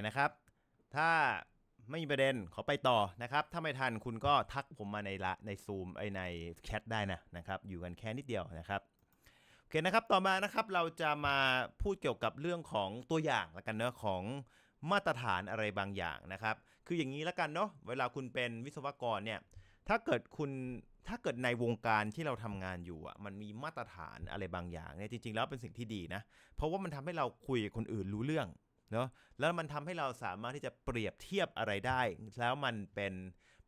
นะครับ ถ้าไม่มีประเด็นขอไปต่อนะครับ ถ้าไม่ทันคุณก็ทักผมมาในละในซูมไอในแชทได้นะนะครับ อยู่กันแค่นิดเดียวนะครับ โอเคนะครับ ต่อมานะครับ เราจะมาพูดเกี่ยวกับเรื่องของตัวอย่างละกันเนาะของมาตรฐานอะไรบางอย่างนะครับ คืออย่างนี้ละกันเนาะ เวลาคุณเป็นวิศวกรเนี่ย ถ้าเกิดคุณถ้าเกิดในวงการที่เราทำงานอยู่อ่ะ มันมีมาตรฐานอะไรบางอย่างเนี่ย จริง ๆ แล้วเป็นสิ่งที่ดีนะ เพราะว่ามันทำให้เราคุยกับคนอื่นรู้เรื่องเนาะแล้วมันทำให้เราสามารถที่จะเปรียบเทียบอะไรได้ แล้วมันเป็น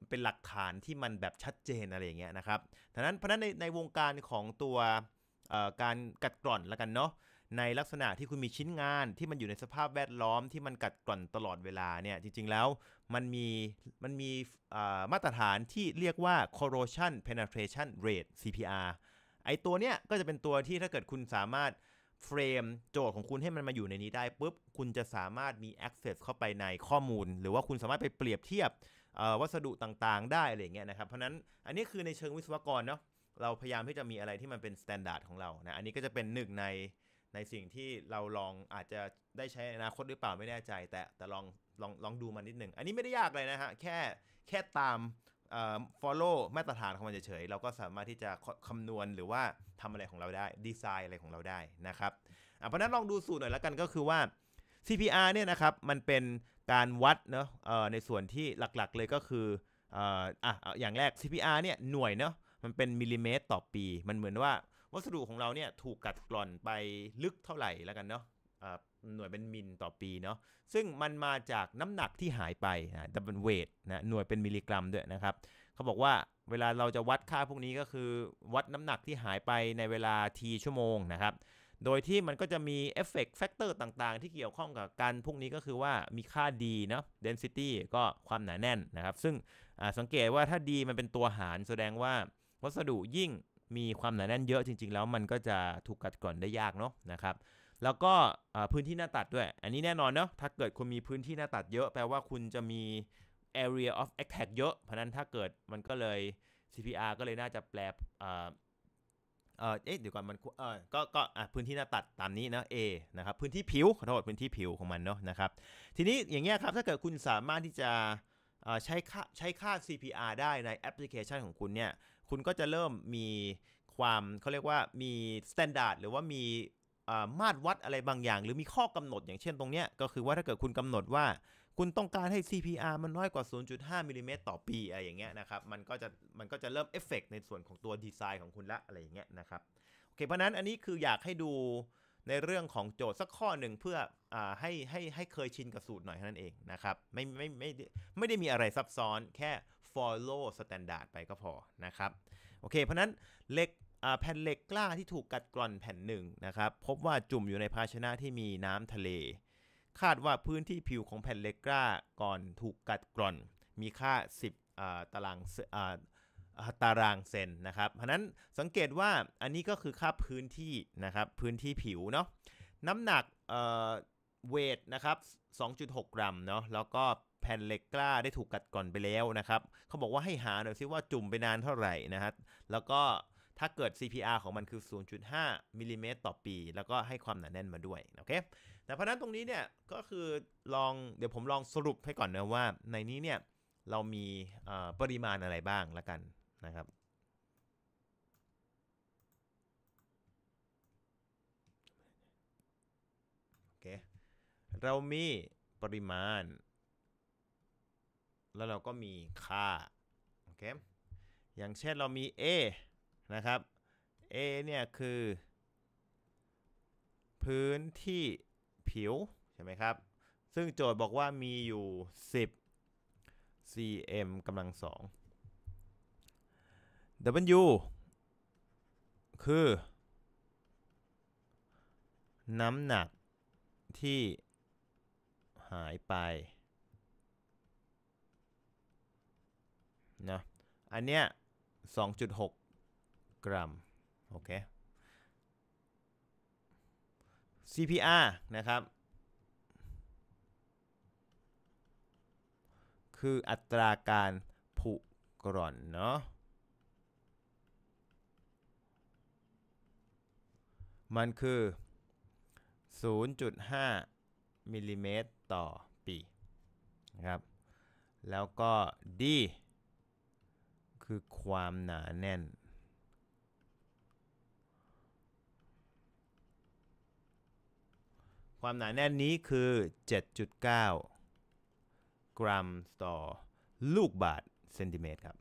เป็นหลักฐานที่มันแบบชัดเจนอะไรอย่างเงี้ยนะครับดังนั้นเพราะนั้นใน ในวงการของตัวการกัดกร่อนละกันเนาะ ในลักษณะที่คุณมีชิ้นงานที่มันอยู่ในสภาพแวดล้อมที่มันกัดกร่อนตลอดเวลาเนี่ย จริงๆแล้ว มันมี มันมีมาตรฐานที่เรียกว่า corrosion penetration rate CPR ไอตัวเนี้ยก็จะเป็นตัวที่ถ้าเกิดคุณสามารถเฟรมโจทย์ของคุณให้มันมาอยู่ในนี้ได้ปุ๊บคุณจะสามารถมี access เข้าไปในข้อมูล หรือว่าคุณสามารถไปเปรียบเทียบวัสดุต่าง ๆ ได้อะไรเงี้ยนะครับเพราะนั้นอันนี้คือในเชิงวิศวกรเนาะเราพยายามที่จะมีอะไรที่มันเป็นมาตรฐานของเรานะอันนี้ก็จะเป็นหนึ่งในในสิ่งที่เราลองอาจจะได้ใช้อนาคตหรือเปล่าไม่แน่ใจ แต่แต่ลองลองลองดูมานนิดหนึ่ง อันนี้ไม่ได้ยากเลยนะฮะแค่แค่ตามฟอลโล่มาตรฐานของมันเฉยๆเราก็สามารถที่จะคำนวณหรือว่าทำอะไรของเราได้ดีไซน์อะไรของเราได้นะครับเพราะนั้นลองดูสูตรหน่อยแล้วกันก็คือว่า CPR เนี่ยนะครับมันเป็นการวัดเนาะในส่วนที่หลักๆเลยก็คืออ่ะอย่างแรก CPR เนี่ยหน่วยเนาะมันเป็นมิลลิเมตรต่อปี มันเหมือนว่า วัสดุของเราเนี่ยถูกกัดกร่อนไปลึกเท่าไหร่แล้วกันเนาะหน่วยเป็นมิลต่อปีเนาะซึ่งมันมาจากน้ำหนักที่หายไปนะแต่เป็นเวทนะหน่วยเป็นมิลลิกรัมด้วยนะครับเขาบอกว่าเวลาเราจะวัดค่าพวกนี้ก็คือ วัดน้ำหนักที่หายไปในเวลาทีชั่วโมงนะครับโดยที่มันก็จะมีเอฟเฟกต์แฟกเตอร์ต่างๆ ที่เกี่ยวข้องกับการพวกนี้ก็คือว่ามีค่าีเนาะ density ก็ความหนาแน่นนะครับ ซึ่งสังเกตว่าถ้าดีมันเป็นตัวหารแสดงว่า วัสดุยิ่งมีความหนาแน่นเยอะจริงๆ แล้วมันก็จะถูกกัดกร่อนได้ยากเนาะนะครับแล้วก็พื้นที่หน้าตัดด้วย อันนี้แน่นอนเนาะ ถ้าเกิดคุณมีพื้นที่หน้าตัดเยอะ แปลว่าคุณจะมี area of attack เยอะ เพราะนั้นถ้าเกิดมันก็เลย CPR ก็เลยน่าจะแปลเออเอ๊ะ เดี๋ยวก่อนมันเออก็ก็พื้นที่หน้าตัดตามนี้นะ A นะครับ พื้นที่ผิว ขอโทษพื้นที่ผิวของมันเนาะนะครับ ทีนี้อย่างเงี้ยครับ ถ้าเกิดคุณสามารถที่จะใช้ค่าใช้ค่า CPR ได้ในแอปพลิเคชันของคุณเนี่ย คุณก็จะเริ่มมีความเขาเรียกว่ามีมาตรฐานหรือว่ามีมาตรวัดอะไรบางอย่าง หรือมีข้อกำหนดอย่างเช่นตรงเนี้ยก็คือว่าถ้าเกิดคุณกำหนดว่า คุณต้องการให้ CPR มันน้อยกว่า 0.5 มิลิเมตรต่อปีอะไรอย่างเงี้ยนะครับมันก็จะมันก็จะเริ่มเอฟเฟกในส่วนของตัวดีไซน์ของคุณละอะไรอย่างเงี้ยนะครับโอเคเพราะนั้นอันนี้คืออยากให้ดูในเรื่องของโจทย์สักข้อหนึ่งเพื่ออให้ให้ให้เคยชินกับสูตรหน่อยเท่านั้นเองนะครับไม่ไม่ไม่ไม่ได้มีอะไรซับซ้อนแค่ follow standard ไปก็พอนะครับโอเค เพราะนั้นเล็กแผ่นเหล็กกล้าที่ถูกกัดกร่อนแผ่นหนึ่งนะครับ พบว่าจุ่มอยู่ในภาชนะที่มีน้ำทะเล คาดว่าพื้นที่ผิวของแผ่นเหล็กกล้าก่อนถูกกัดกร่อน มีค่า 10 ตารางตารางเซนนะครับเพราะนั้นสังเกตว่าอันนี้ก็คือค่าพื้นที่นะครับพื้นที่ผิวเนาะน้ำหนักเวทนะครับ2.6 กรัมเนาะแล้วก็แผ่นเหล็กกล้าได้ถูกกัดก่อนไปแล้วนะครับเขาบอกว่าให้หาหน่อยซิว่าจุ่มไปนานเท่าไหร่นะฮะแล้วก็ถ้าเกิด CPR ของมันคือ 0.5มิลิเมตรต่อปี แล้วก็ให้ความหนาแน่นมาด้วย โอเค แต่เพราะนั้นตรงนี้เนี่ย ก็คือลองเดี๋ยวผมลองสรุปให้ก่อนนะว่าในนี้เนี่ย เรามีปริมาณอะไรบ้างละกันนะครับ โอเค เรามีปริมาณ แล้วเราก็มีค่า โอเค อย่างเช่นเรามี A นะครับ A เนี่ยคือ พื้นที่ผิว ใช่ไหมครับ ซึ่งโจทย์บอกว่ามีอยู่ 10 cm กำลังสอง W คือ น้ำหนักที่หายไปนะ อันเนี้ย 2.6กรัมโอเค CPR นะครับ คืออัตราการผุกร่อนเนาะมันคือ 0.5 มิลลิเมตร ต่อปีนะครับแล้วก็ D คือความหนาแน่นความหนาแน่นนี้คือ 7.9 กรัมต่อลูกบาทเซนติเมตรครับ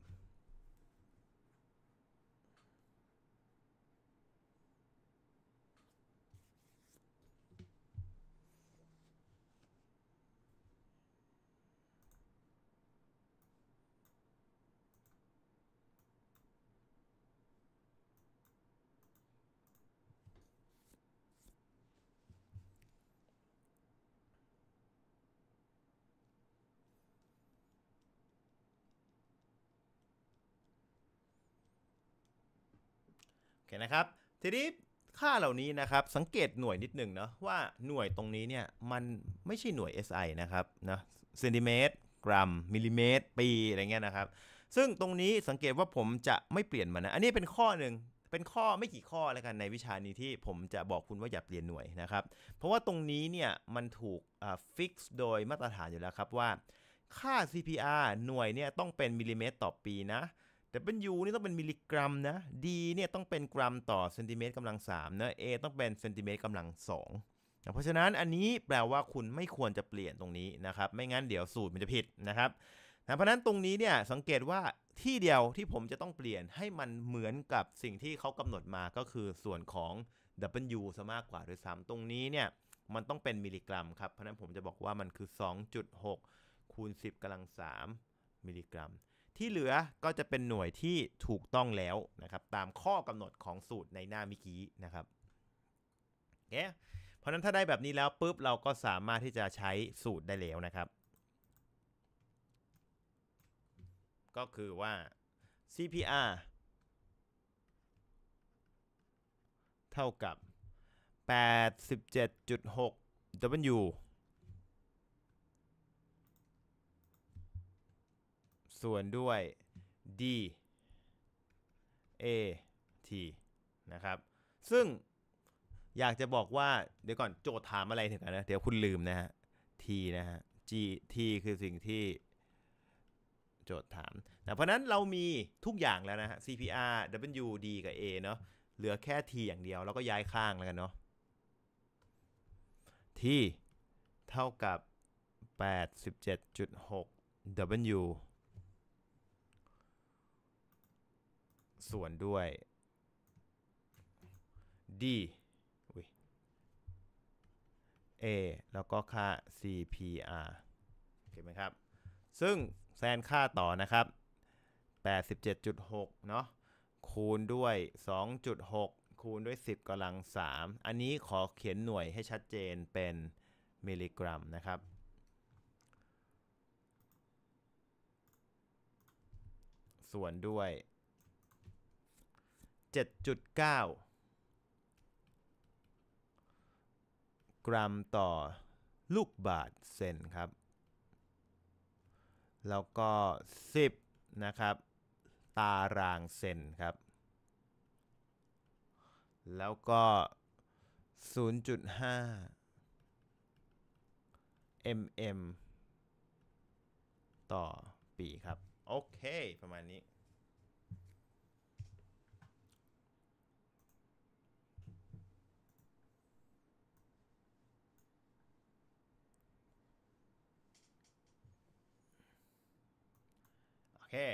นะครับทีนี้ค่าเหล่านี้นะครับสังเกตหน่วยนิดหนึ่งเนาะว่าหน่วยตรงนี้เนี่ยมันไม่ใช่หน่วย SI นะครับนะเซนติเมตร กรัมมิลลิเมตร ปีอะไรเงี้ยนะครับ ซึ่งตรงนี้สังเกตว่าผมจะไม่เปลี่ยนมันนะอันนี้เป็นข้อหนึ่งเป็นข้อไม่กี่ข้อแล้วกันในวิชานี้ที่ผมจะบอกคุณว่าอย่าเปลี่ยนหน่วยนะครับ เพราะว่าตรงนี้เนี่ยมันถูกฟิกซ์โดยมาตรฐานอยู่แล้วครับว่า ค่า CPR หน่วยเนี่ยต้องเป็นมิลลิเมตร ต่อปีนะแต่เป็นยูนี่ต้องเป็นมิลลิกรัมนะ D เนี่ยต้องเป็นกรัมต่อเซนติเมตรกำลัง3นะ A ต้องเป็นเซนติเมตรกำลัง2เพราะฉะนั้นอันนี้แปลว่าคุณไม่ควรจะเปลี่ยนตรงนี้นะครับไม่งั้นเดี๋ยวสูตรมันจะผิดนะครับเพราะฉะนั้นตรงนี้เนี่ยสังเกตว่าที่เดียวที่ผมจะต้องเปลี่ยนให้มันเหมือนกับสิ่งที่เขากำหนดมาก็คือ ส่วนของ W ซะมากกว่าด้วยซ้ำตรงนี้เนี่ยมันต้องเป็นมิลลิกรัมครับเพราะนั้นผมจะบอกว่ามันคือ 2.6คูณ10กำลัง3มิลลิกรัมที่เหลือก็จะเป็นหน่วยที่ถูกต้องแล้วนะครับ ตามข้อกำหนดของสูตรในหน้ามิกี้นะครับโอเคเพราะนั้นถ้าได้แบบนี้แล้วปุ๊บเราก็สามารถที่จะใช้สูตรได้แล้วนะครับ ก็คือว่า CPR เท่ากับ 87.6 W ส่วนด้วย d a t นะครับ ซึ่งอยากจะบอกว่า เดี๋ยวก่อนโจทย์ถามอะไรถึงกันนะ เดี๋ยวคุณลืมนะฮะ t นะฮะ g t คือสิ่งที่โจทย์ถามนะเพราะนั้นเรามีทุกอย่างแล้วนะฮะ CPR W D กับ A เนาะเหลือแค่ T อย่างเดียว แล้วก็ย้ายข้างแล้วกันเนาะ T เท่ากับ87.6 W ส่วนด้วย d อุ้ย a แล้วก็ค่า cpr เห็นไหมครับ ซึ่งแซนค่าต่อนะครับ 87.6เนาะ คูณด้วย 2.6 คูณด้วย 10กำลัง3อันนี้ขอเขียนหน่วยให้ชัดเจนเป็น มิลลิกรัมนะครับ ส่วนด้วย7.9 กรัมต่อลูกบาทเซนครับ แล้วก็ 10 นะครับตารางเซนครับ แล้วก็ 0.5 mm ต่อปีครับ โอเค ประมาณนี้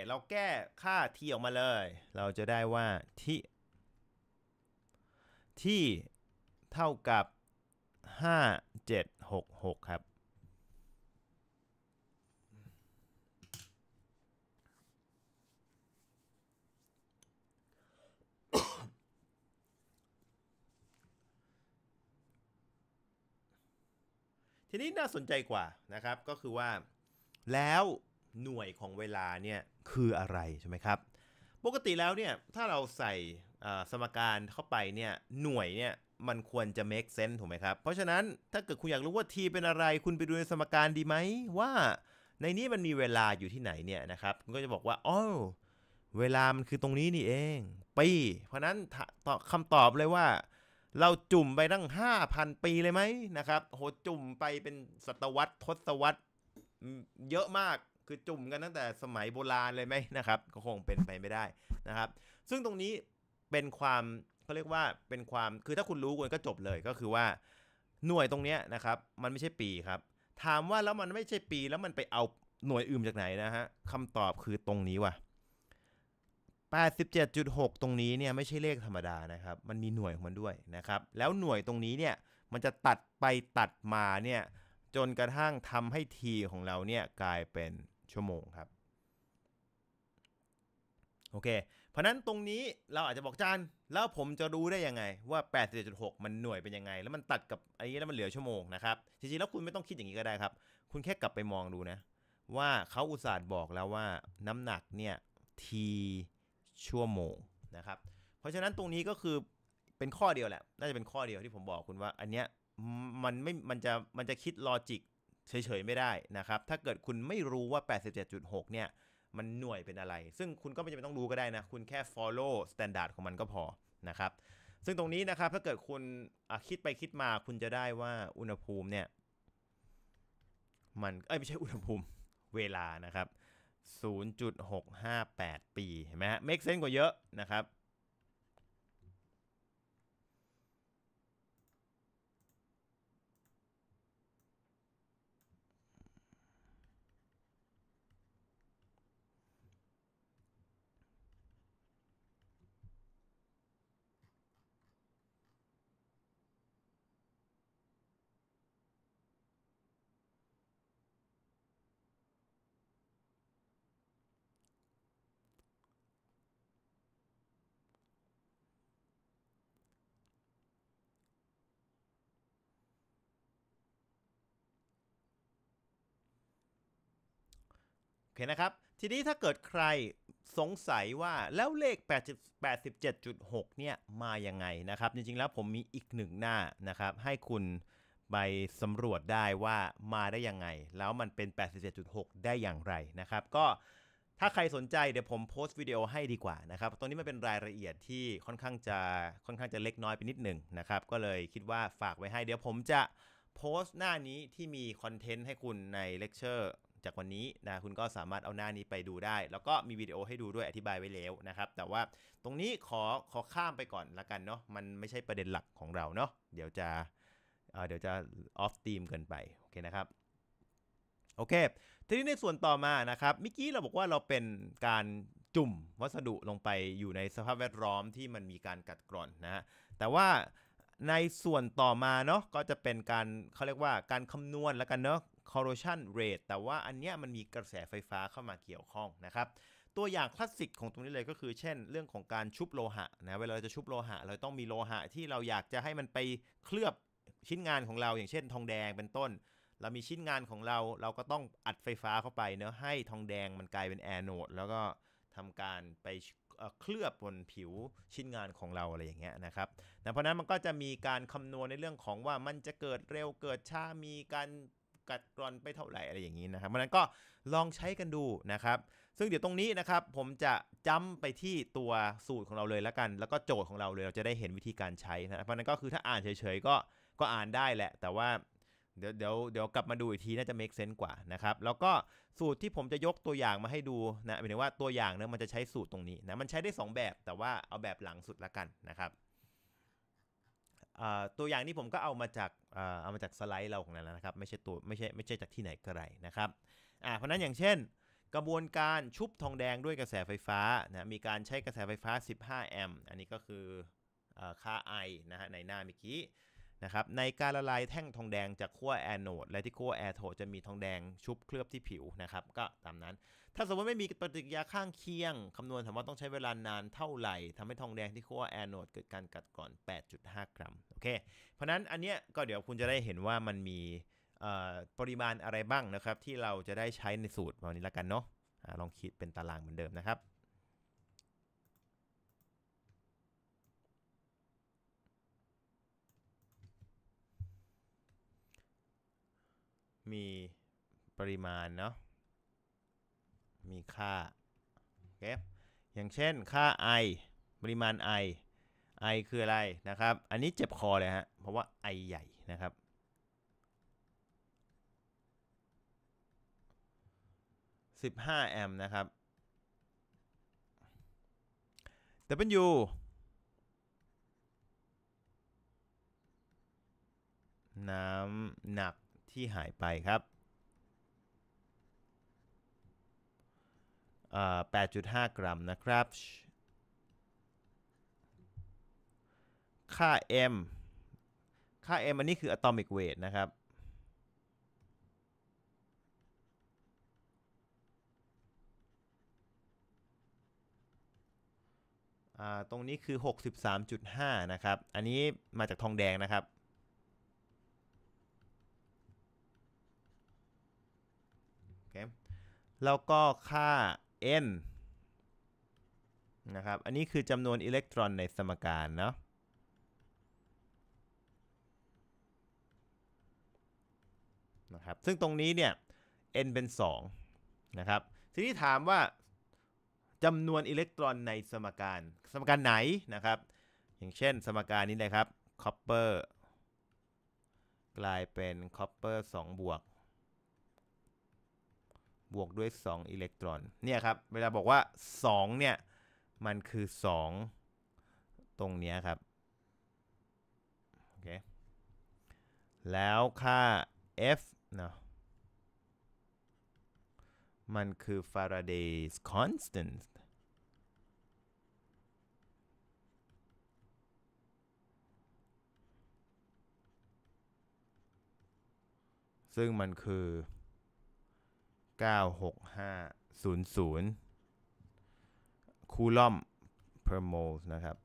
เราแก้ค่า t ออกมาเลย เราจะได้ว่าทีทีเท่ากับ 5766 ครับ ทีนี้น่าสนใจกว่านะครับ ก็คือว่า แล้วหน่วยของเวลาเนี่ยคืออะไร ใช่ไหมครับ ปกติแล้วเนี่ยถ้าเราใส่สมการเข้าไปเนี่ยหน่วยเนี่ยมันควรจะ make sense ถูกไหมครับ เพราะฉะนั้นถ้าเกิดคุณอยากรู้ว่า t เป็นอะไร คุณไปดูในสมการดีไหม ว่าในนี้มันมีเวลาอยู่ที่ไหนเนี่ยนะครับคุณก็จะบอกว่าอ๋อเวลามันคือตรงนี้นี่เองปีเพราะนั้นคำตอบเลยว่า เราจุ่มไปตั้ง 5,000 ปีเลยไหมนะครับโหจุ่มไปเป็นศตวรรษ ทศวรรษเยอะมากคือจุ่มกันตั้งแต่สมัยโบราณเลยไหมนะครับ ก็คงเป็นไปไม่ได้นะครับ ซึ่งตรงนี้เป็นความเขาเรียกว่าเป็นความคือถ้าคุณรู้คุณก็จบเลยก็คือว่า หน่วยตรงนี้นะครับ มันไม่ใช่ปีครับ ถามว่าแล้วมันไม่ใช่ปีแล้วมันไปเอาหน่วยอื่นจากไหนนะฮะคำตอบคือตรงนี้ว่ะ 87.6 ตรงนี้เนี่ยไม่ใช่เลขธรรมดานะครับ มันมีหน่วยของมันด้วยนะครับ แล้วหน่วยตรงนี้เนี่ยมันจะตัดไปตัดมาเนี่ยจนกระทั่งทำให้ทีของเราเนี่ยกลายเป็นชั่วโมงครับโอเค เพราะนั้นตรงนี้เราอาจจะบอกจานแล้วผมจะรู้ได้ยังไง ว่า87.6มันหน่วยเป็นยังไง แล้วมันตัดกับอันนี้แล้วมันเหลือชั่วโมงนะครับจริงๆแล้วคุณไม่ต้องคิดอย่างนี้ก็ได้ครับ คุณแค่กลับไปมองดูนะ ว่าเขาอุตส่าห์บอกแล้วว่าน้ำหนักเนี่ยทีชั่วโมงนะครับ เพราะฉะนั้นตรงนี้ก็คือเป็นข้อเดียวแหละ น่าจะเป็นข้อเดียวที่ผมบอกคุณว่าอันเนี้ยมันไม่มันจะมันจะคิดลอจิกเฉย ๆ ไม่ได้นะครับ ถ้าเกิดคุณไม่รู้ว่า 87.6เนี่ย มันหน่วยเป็นอะไร ซึ่งคุณก็ไม่จำเป็นต้องรู้ก็ได้นะ คุณแค่ follow standard ของมันก็พอนะครับ ซึ่งตรงนี้นะครับ ถ้าเกิดคุณคิดไปคิดมาคุณจะได้ว่าอุณหภูมิเนี่ย มันเอ้ยไม่ใช่อุณหภูมิเวลานะครับ 0.658 ปีเห็นไหมฮะ make sense กว่าเยอะนะครับนะครับทีนี้ถ้าเกิดใครสงสัยว่าแล้วเลข80 87.6 เนี่ยมาอย่างไงนะครับจริงๆ แล้วผมมีอีกหนึ่งหน้านะครับให้คุณไปสำรวจได้ว่ามาได้ยังไง แล้วมันเป็น 87.6 ได้อย่างไรนะครับก็ถ้าใครสนใจเดี๋ยวผมโพสต์วิดีโอให้ดีกว่านะครับตรงนี้มันเป็นรายละเอียดที่ค่อนข้างจะค่อนข้างจะเล็กน้อยไปนิดหนึ่งนะครับก็เลยคิดว่าฝากไว้ให้ เดี๋ยวผมจะโพสต์หน้านี้ที่มีคอนเทนต์ให้คุณในเลคเชอร์จากวันนี้นะคุณก็สามารถเอาหน้านี้ไปดูได้ แล้วก็มีวิดีโอให้ดูด้วยอธิบายไว้แล้วนะครับ แต่ว่าตรงนี้ขอขอข้ามไปก่อนละกันเนาะมันไม่ใช่ประเด็นหลักของเราเนาะเดี๋ยวจะเเดี๋ยวจะออฟตีมเกินไปโอเคนะครับโอเค ทีนี้ในส่วนต่อมานะครับเมื่อกี้เราบอกว่าเราเป็นการจุ่มวัสดุลงไปอยู่ในสภาพแวดล้อมที่มันมีการกัดกร่อนนะฮะแต่ว่าในส่วนต่อมาเนาะก็จะเป็นการเขาเรียกว่าการคำนวณแล้วกันเนาะ corrosion rate แต่ว่าอันเนี้ยมันมีกระแสไฟฟ้าเข้ามาเกี่ยวข้องนะครับ ตัวอย่างคลาสสิกของตรงนี้เลยก็คือเช่นเรื่องของการชุบโลหะนะ เวลาจะชุบโลหะ เราต้องมีโลหะที่เราอยากจะให้มันไปเคลือบชิ้นงานของเราอย่างเช่นทองแดงเป็นต้น เรามีชิ้นงานของเรา เราก็ต้องอัดไฟฟ้าเข้าไปเนะให้ทองแดงมันกลายเป็นแอนโนดแล้วก็ทำการไปเคลือบบนผิวชิ้นงานของเราอะไรอย่างเงี้ยนะครับเพราะนั้นมันก็จะมีการคำนวณในเรื่องของว่ามันจะเกิดเร็วเกิดช้ามีการกัดกร่อนไปเท่าไหร่อะไรอย่างนี้นะครับเพราะนั้นก็ลองใช้กันดูนะครับ ซึ่งเดี๋ยวตรงนี้นะครับ ผมจะจ้ำไปที่ตัวสูตรของเราเลยแล้วกัน แล้วก็โจทย์ของเราเลยเราจะได้เห็นวิธีการใช้นะเพราะนั้นก็คือถ้าอ่านเฉยๆก็ ก็อ่านได้แหละ แต่ว่าเดี๋ยวเดี๋ยวเดี๋ยวกลับมาดูอีกทีน่าจะ make sense กว่านะครับแล้วก็สูตรที่ผมจะยกตัวอย่างมาให้ดูนะหมายถึงว่าตัวอย่างเนี่ยมันจะใช้สูตรตรงนี้นะมันใช้ได้ 2 แบบ แต่ว่าเอาแบบหลังสุดละกันนะครับตัวอย่างนี้ผมก็เอามาจากเอามาจากสไลด์เราของนั้นแล้วนะครับไม่ใช่ตัวไม่ใช่ไม่ใช่จากที่ไหนก็ไรนะครับเพราะนั้นอย่างเช่น กระบวนการชุบทองแดงด้วยกระแสไฟฟ้านะมีการใช้กระแสไฟฟ้า 15 แอมป์อันนี้ก็คือค่าอนะฮะในหน้าเมื่อกี้นะครับในการละลายแท่งทองแดงจากขั้วแอนโอดและที่ขั้วแอโทจะมีทองแดงชุบเคลือบที่ผิวนะครับก็ตามนั้นถ้าสมมติไม่มีปฏิกิริยาข้างเคียง คำนวณถามว่าต้องใช้เวลานานเท่าไหร่ ทำให้ทองแดงที่คั่วแอนโอดเกิดการกัดก่อน 8.5 กรัม โอเค เพราะนั้นอันเนี้ยก็เดี๋ยวคุณจะได้เห็นว่ามันมีปริมาณอะไรบ้างนะครับ ที่เราจะได้ใช้ในสูตรวันนี้ละกันเนาะะลองคิดเป็นตารางเหมือนเดิมนะครับ มีปริมาณเนาะมีค่าโอเคอย่างเช่น ค่า i ปริมาณ i i คืออะไรนะครับ อันนี้เจ็บคอเลยฮะ เพราะว่า i ใหญ่นะครับ สิบห้าแอมป์นะครับ W น้ำหนักที่หายไปครับ8.5 กรัม นะครับ ค่า m ค่า m อันนี้คือ atomic weight นะครับตรงนี้คือ 63.5 นะครับ อันนี้มาจากทองแดงนะครับแล้วก็ค่า n นะครับ อันนี้คือจำนวนอิเล็กตรอนในสมการเนาะนะครับ ซึ่งตรงนี้เนี่ย n เป็น 2 นะครับ ทีนี้ถามว่าจำนวนอิเล็กตรอนในสมการสมการไหนนะครับ อย่างเช่นสมการนี้เลยครับ copper กลายเป็น copper 2 บวกบวกด้วย 2อิเล็กตรอน เนี่ยครับ เวลาบอกว่า 2 เนี่ย มันคือ 2 ตรงนี้ครับ โอเค แล้วค่า F เนาะ มันคือ Faraday's constant ซึ่งมันคือ96500 คูลอม p อร์โมลนะครับ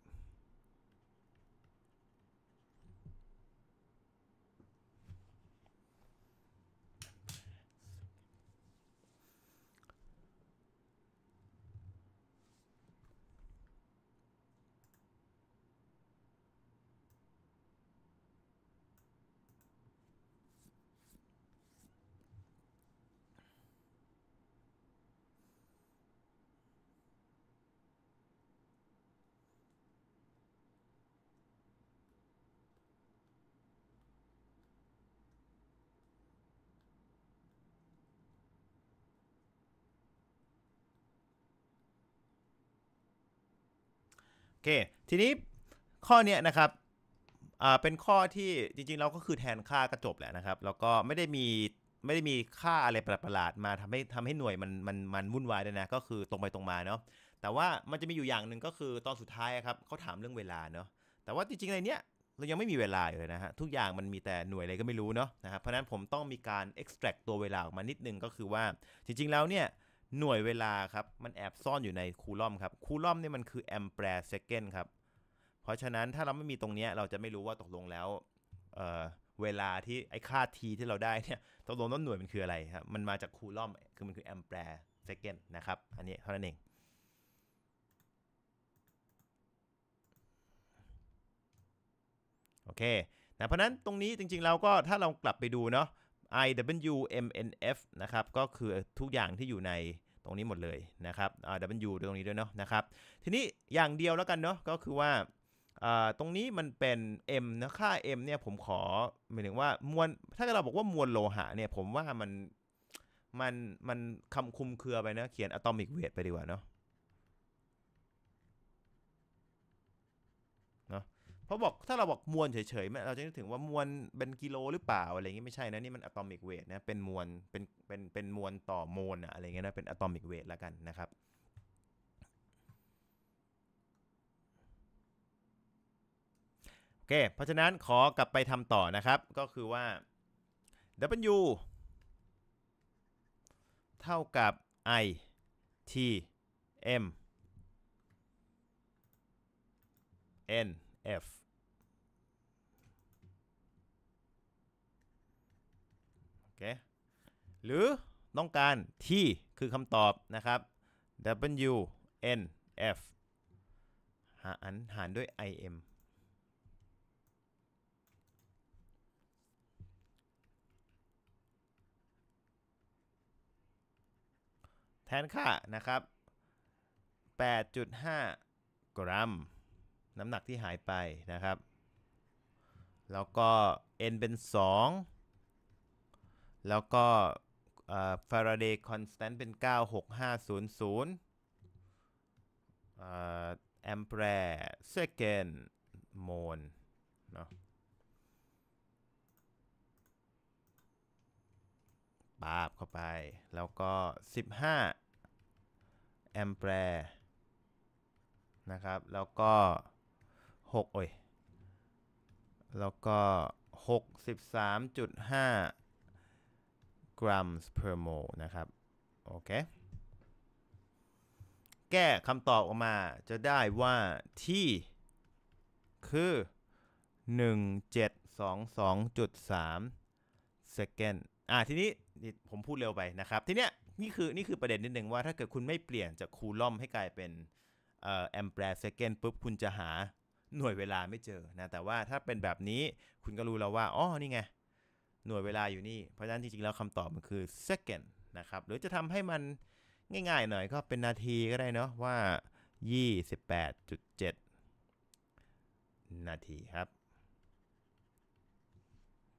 คทีนี้ข้อเนี้ยนะครับอ่าเป็นข้อที่จริงๆ เราก็คือแทนค่ากระจบแหละนะครับแล้วก็ไม่ได้มีไม่ได้มีค่าอะไรประหลาดมาทำให้ทำให้หน่วยมันมันมันวุ่นวายเลยนะก็คือตรงไปตรงมาเนาะแต่ว่ามันจะมีอยู่อย่างหนึ่งก็คือตอนสุดท้ายครับเขาถามเรื่องเวลาเนาะแต่ว่าจริงๆในเนี้ยเรายังไม่มีเวลาอยู่เลยนะฮะทุกอย่างมันมีแต่หน่วยอะไรก็ไม่รู้เนาะนะครับเพราะนั้นผมต้องมีการ extract ตัวเวลาออกมานิดนึงก็คือว่าจริงๆแล้วเนี่ยหน่วยเวลาครับ มันแอบซ่อนอยู่ในคูลอมครับ คูลอมนี่มันคือแอมแปร์เซกเกนครับ เพราะฉะนั้นถ้าเราไม่มีตรงนี้ เราจะไม่รู้ว่าตกลงแล้วเเวลาที่ไอ้ค่าทีที่เราได้เนี่ยตกลงต้นหน่วยมันคืออะไรครับมันมาจากคูลอมคือมันคือแอมแปร์เซกเกนนะครับ อันนี้เท่านั้นเองโอเคนะเพราะนั้นตรงนี้จริง ๆ เราก็ถ้าเรากลับไปดูเนาะ IWMNF นะครับ ก็คือทุกอย่างที่อยู่ในตรงนี้หมดเลยนะครับ W ตรงนี้ด้วยเนาะนะครับ ทีนี้อย่างเดียวแล้วกันเนาะ ก็คือว่า ตรงนี้มันเป็น M นะ ค่า M เนี่ยผมขอหมายถึงว่ามวล ถ้าเราบอกว่ามวลโลหะเนี่ยผมว่ามัน มันมันคำคุมเครือไปนะเขียนอะตอมิกเวทไปดีกว่าเนาะเพราะบอก ถ้าเราบอกมวลเฉยๆเราจะนึกถึงว่ามวลเป็นกิโลหรือเปล่า อะไรเงี้ยไม่ใช่นะ นี่มันอะตอมิกเวทนะเป็นมวลเป็นเป็นเป็นมวลต่อโมลอะอะไรเงี้ยนะ เป็นอะตอมิกเวทแล้วกันนะครับ โอเคเพราะฉะนั้นขอกลับไปทำต่อนะครับ ก็คือว่า W เท่ากับ i t m n F โอเคหรือต้องการ t คือคำตอบนะครับ W N F หารหารด้วย I M แทนค่านะครับ 8.5 กรัมน้ำหนักที่หายไปนะครับ แล้วก็ n เป็น 2 แล้วก็ฟาราเดย์คอนสแตนต์เป็น 96500แอมแปร์เซเกนโมลเนาะปาบเข้าไป แล้วก็15แอมแปร์นะครับแล้วก็หกโอ้ย แล้วก็หกสิบามจุดห้ากรัม per mole นะครับ โอเค แก้คำตอบออกมาจะได้ว่าที่คือ 1722.3 second อ่าทีนี้ผมพูดเร็วไปนะครับ ทีเนี้ยนี่คือนี่คือประเด็นนิดหนึ่งว่าถ้าเกิดคุณไม่เปลี่ยนจากคูลอมให้กลายเป็นเอ่อแอมแปร์เซกันปุ๊บคุณจะหาหน่วยเวลาไม่เจอนะ แต่ว่าถ้าเป็นแบบนี้คุณก็รู้แล้วว่า อ๋อ นี่ไง หน่วยเวลาอยู่นี่เพราะฉะนั้นจริงๆ แล้วคำตอบมันคือ second นะครับ หรือจะทำให้มันง่ายๆ หน่อยก็เป็นนาทีก็ได้เนาะว่า 28.7 นาทีครับ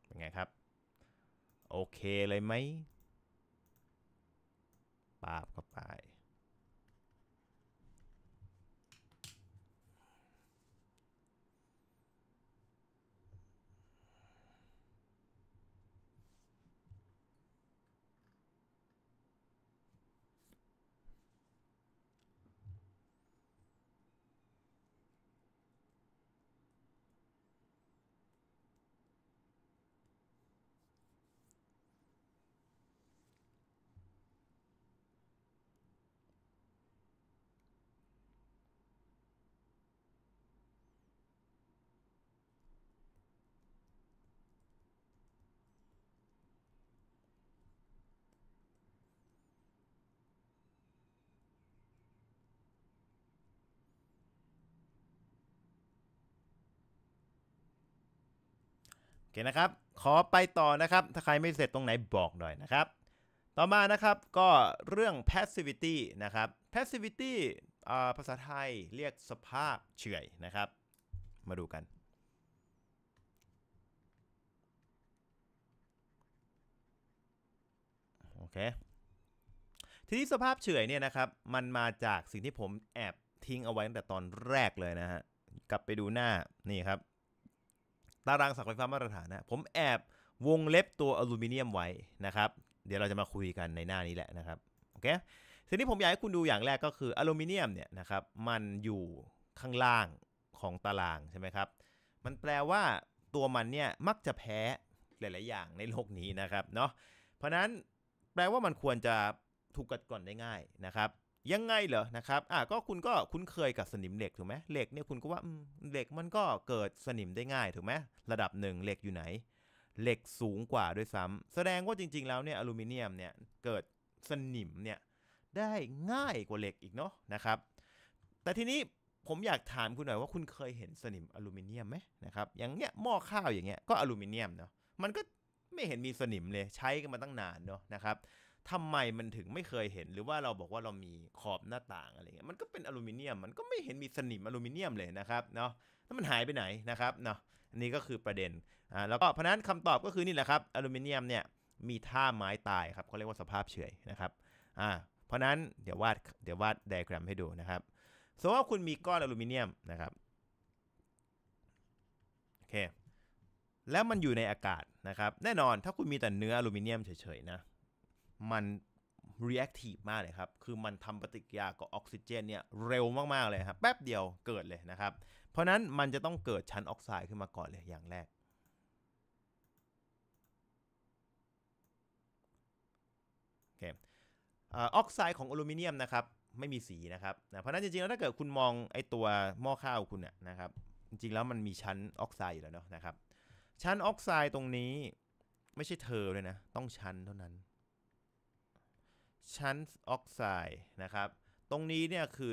เป็นไงครับ โอเคเลยไหมปาบเข้าไปโอเคนะครับ ขอไปต่อนะครับ ถ้าใครไม่เสร็จตรงไหนบอกหน่อยนะครับ ต่อมานะครับก็เรื่อง passivity นะครับ passivity ภาษาไทยเรียกสภาพเฉื่อยนะครับ มาดูกัน โอเค ทีนี้สภาพเฉื่อยเนี่ยนะครับ มันมาจากสิ่งที่ผมแอบทิ้งเอาไว้ตั้งแต่ตอนแรกเลยนะฮะ กลับไปดูหน้า นี่ครับตารางสักไฟฟ้ามาตรฐานนะผมแอบวงเล็บตัวอลูมิเนียมไว้นะครับ เดี๋ยวเราจะมาคุยกันในหน้านี้แหละนะครับโอเคทีนี้ผมอยากให้คุณดูอย่างแรกก็คืออลูมิเนียมเนี่ยนะครับมันอยู่ข้างล่างของตารางใช่ไหมครับมันแปลว่าตัวมันเนี่ยมักจะแพ้หลาย ๆ อย่างในโลกนี้นะครับเนาะเพราะนั้นแปลว่ามันควรจะถูกกัดก่อนได้ง่ายนะครับยังไงเหรอ นะครับ อ่ะ ก็คุณก็คุ้นเคยกับสนิมเหล็กถูกไหมเหล็กเนี่ย คุณก็ว่าเหล็กมันก็เกิดสนิมได้ง่ายถูกไหมระดับหนึ่งเหล็กอยู่ไหน เหล็กสูงกว่าด้วยซ้ำ แสดงว่าจริงๆ แล้วเนี่ยอลูมิเนียมเนี่ย เกิดสนิมเนี่ยได้ง่ายกว่าเหล็กอีกเนาะ นะครับ แต่ทีนี้ผมอยากถามคุณหน่อยว่าคุณเคยเห็นสนิมอลูมิเนียมไหมนะครับ อย่างเนี้ยหม้อข้าวอย่างเงี้ยก็อลูมิเนียมเนาะ มันก็ไม่เห็นมีสนิมเลยใช้กันมาตั้งนานเนาะ นะครับทำไมมันถึงไม่เคยเห็น หรือว่าเราบอกว่าเรามีขอบหน้าต่างอะไรเงี้ยมันก็เป็นอลูมิเนียมมันก็ไม่เห็นมีสนิมอลูมิเนียมเลยนะครับเนาะแล้วมันหายไปไหนนะครับเนาะอันนี้ก็คือประเด็นอ่าแล้วก็เพราะนั้นคำตอบก็คือนี่แหละครับอลูมิเนียมเนี่ย มีท่าไม้ตายครับเขาเรียกว่าสภาพเฉยนะครับอ่าเพราะนั้นเดี๋ยววาดเดี๋ยววาดไดอะแกรมให้ดูนะครับสมมติว่าคุณมีก้อนอลูมิเนียมนะครับโอเคแล้วมันอยู่ในอากาศนะครับแน่นอนถ้าคุณมีแต่เนื้ออลูมิเนียมเฉยๆนะมัน reactive มากเลยครับ คือมันทำปฏิกิริยากับออกซิเจนเนี่ยเร็วมากๆเลยครับ แป๊บเดียวเกิดเลยนะครับ เพราะนั้นมันจะต้องเกิดชั้นออกไซด์ขึ้นมาก่อนเลยอย่างแรก โอเคออกไซด์ของอลูมิเนียมนะครับ ไม่มีสีนะครับ นะ เพราะนั้นจริงๆแล้วถ้าเกิดคุณมองไอตัวหม้อข้าวคุณเนี่ยนะครับ จริงๆแล้วมันมีชั้นออกไซด์อยู่แล้วเนาะนะครับ ชั้นออกไซด์ตรงนี้ ไม่ใช่เธอเลยนะ ต้องชั้นเท่านั้นชั้นออกไซด์นะครับ ตรงนี้เนี่ยคือ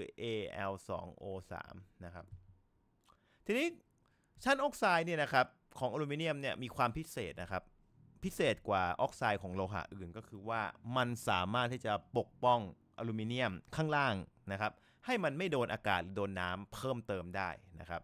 Al2O3 นะครับ ทีนี้ชั้นออกไซด์เนี่ยนะครับของอลูมิเนียมเนี่ยมีความพิเศษนะครับ พิเศษกว่าออกไซด์ของโลหะอื่นก็คือว่ามันสามารถที่จะปกป้องอลูมิเนียมข้างล่างนะครับ ให้มันไม่โดนอากาศหรือโดนน้ำเพิ่มเติมได้นะครับ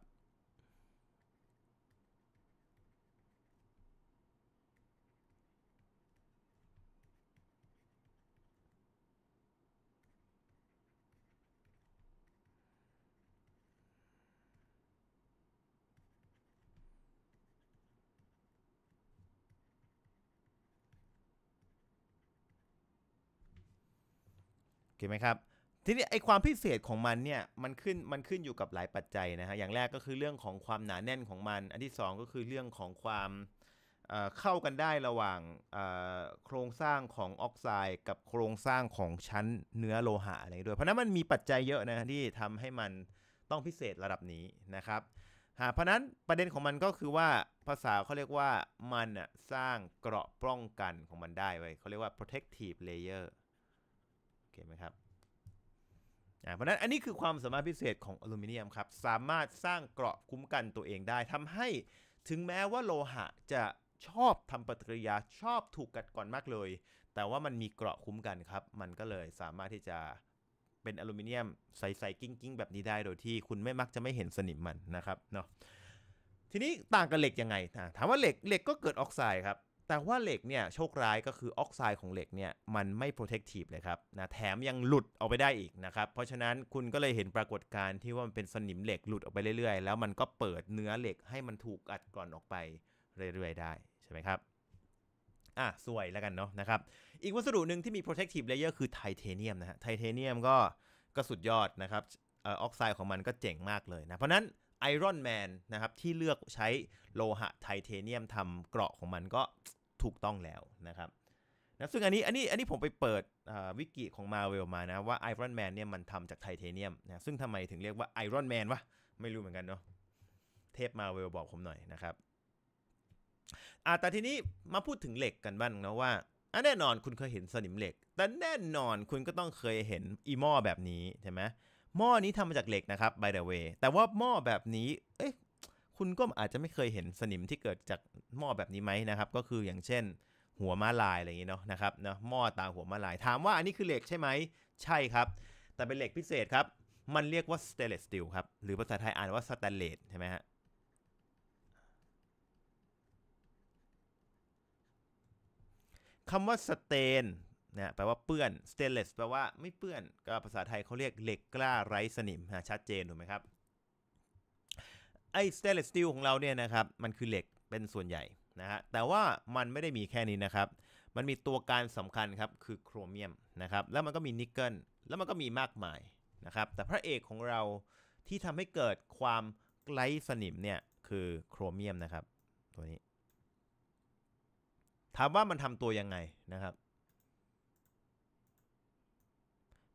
เคไหมครับทีนี้ไอความพิเศษของมันเนี่ย มันขึ้นมันขึ้นอยู่กับหลายปัจจัยนะฮะอย่างแรกก็คือเรื่องของความหนาแน่นของมัน อันที่ 2 ก็คือเรื่องของความเข้ากันได้ระหว่างโครงสร้างของออกไซด์กับโครงสร้างของชั้นเนื้อโลหะอะไรด้วยเพราะนั้นมันมีปัจจัยเยอะนะที่ทำให้มันต้องพิเศษระดับนี้นะครับเพราะนั้นประเด็นของมันก็คือว่าภาษาเขาเรียกว่ามันสร้างเกราะป้องกันของมันได้ไว้เขาเรียกว่า protective layer ห็นไหมครับเพราะนั้นอันนี้คือความสามารถพิเศษของอลูมิเนียมครับ สามารถสร้างเกราะคุ้มกันตัวเองได้ ทำให้ถึงแม้ว่าโลหะจะชอบทำปฏิกิริยา ชอบถูกกัดก่อนมากเลย แต่ว่ามันมีเกราะคุ้มกันครับ มันก็เลยสามารถที่จะเป็นอลูมิเนียมใสๆกิ้ง ๆ แบบนี้ได้โดยที่คุณไม่มักจะไม่เห็นสนิมมันนะครับเนาะ ทีนี้ต่างกับเหล็กยังไง ถามว่าเหล็ก เหล็กก็เกิดออกไซด์ครับแต่ว่าเหล็กเนี่ยโชคร้ายก็คือออกไซด์ของเหล็กเนี่ยมันไม่โปรเทคทีฟเลยครับนะแถมยังหลุดออกไปได้อีกนะครับ เพราะฉะนั้นคุณก็เลยเห็นปรากฏการณ์ที่ว่ามันเป็นสนิมเหล็กหลุดออกไปเรื่อยๆ แล้วมันก็เปิดเนื้อเหล็กให้มันถูกอัดกร่อนออกไปเรื่อยๆได้ใช่ไหมครับ อ่ะ สวยแล้วกันเนาะนะครับ อีกวัสดุหนึ่งที่มีโปรเทคทีฟเลเยอร์คือไทเทเนียมนะฮะไทเทเนียมก็ก็สุดยอดนะครับออกไซด์ของมันก็เจ๋งมากเลยนะเพราะนั้นไอรอนแมนนะครับที่เลือกใช้โลหะไทเทเนียมทำเกราะของมันก็ถูกต้องแล้วนะครับนะซึ่งอันนี้อันนี้อันนี้ผมไปเปิดวิกิของมาเวลมานะว่าไอรอนแมนเนี่ยมันทำจากไทเทเนียมนะซึ่งทำไมถึงเรียกว่าไอรอนแมนวะไม่รู้เหมือนกันเนาะเทพมาเวลบอกผมหน่อยนะครับ อ่าแต่ทีนี้มาพูดถึงเหล็กกันบ้างนะว่าอันแน่นอนคุณเคยเห็นสนิมเหล็กแต่แน่นอนคุณก็ต้องเคยเห็นอีหม้อแบบนี้ใช่ไหมหม้อนี้ทำมาจากเหล็กนะครับ by the way แต่ว่าหม้อแบบนี้เอ๊ะคุณก็อาจจะไม่เคยเห็นสนิมที่เกิดจากหม้อแบบนี้ไหมนะครับ ก็คืออย่างเช่นหัวม้าลายอะไรอย่างนี้เนาะนะครับเนาะหม้อตาหัวม้าลายถามว่าอันนี้คือเหล็กใช่ไหมใช่ครับแต่เป็นเหล็กพิเศษครับ มันเรียกว่าสเตเลสสตีลครับ หรือภาษาไทยอ่านว่าสแตนเลสใช่ไหมฮะคำว่าสเตนนะแปลว่าเปื้อนสเตเลสแปลว่าไม่เปื้อนก็ภาษาไทยเขาเรียกเหล็กกล้าไร้สนิมนะชัดเจนถูกไหมครับไอ้สเตลเลสสตีลของเราเนี่ยนะครับมันคือเหล็กเป็นส่วนใหญ่นะฮะแต่ว่ามันไม่ได้มีแค่นี้นะครับ มันมีตัวการสำคัญครับ คือโครเมียมนะครับ แล้วมันก็มีนิกเกิลแล้วมันก็มีมากมายนะครับ แต่พระเอกของเราที่ทำให้เกิดความไกลสนิมเนี่ยคือโครเมียมนะครับ ตัวนี้ ถามว่ามันทำตัวยังไงนะครับ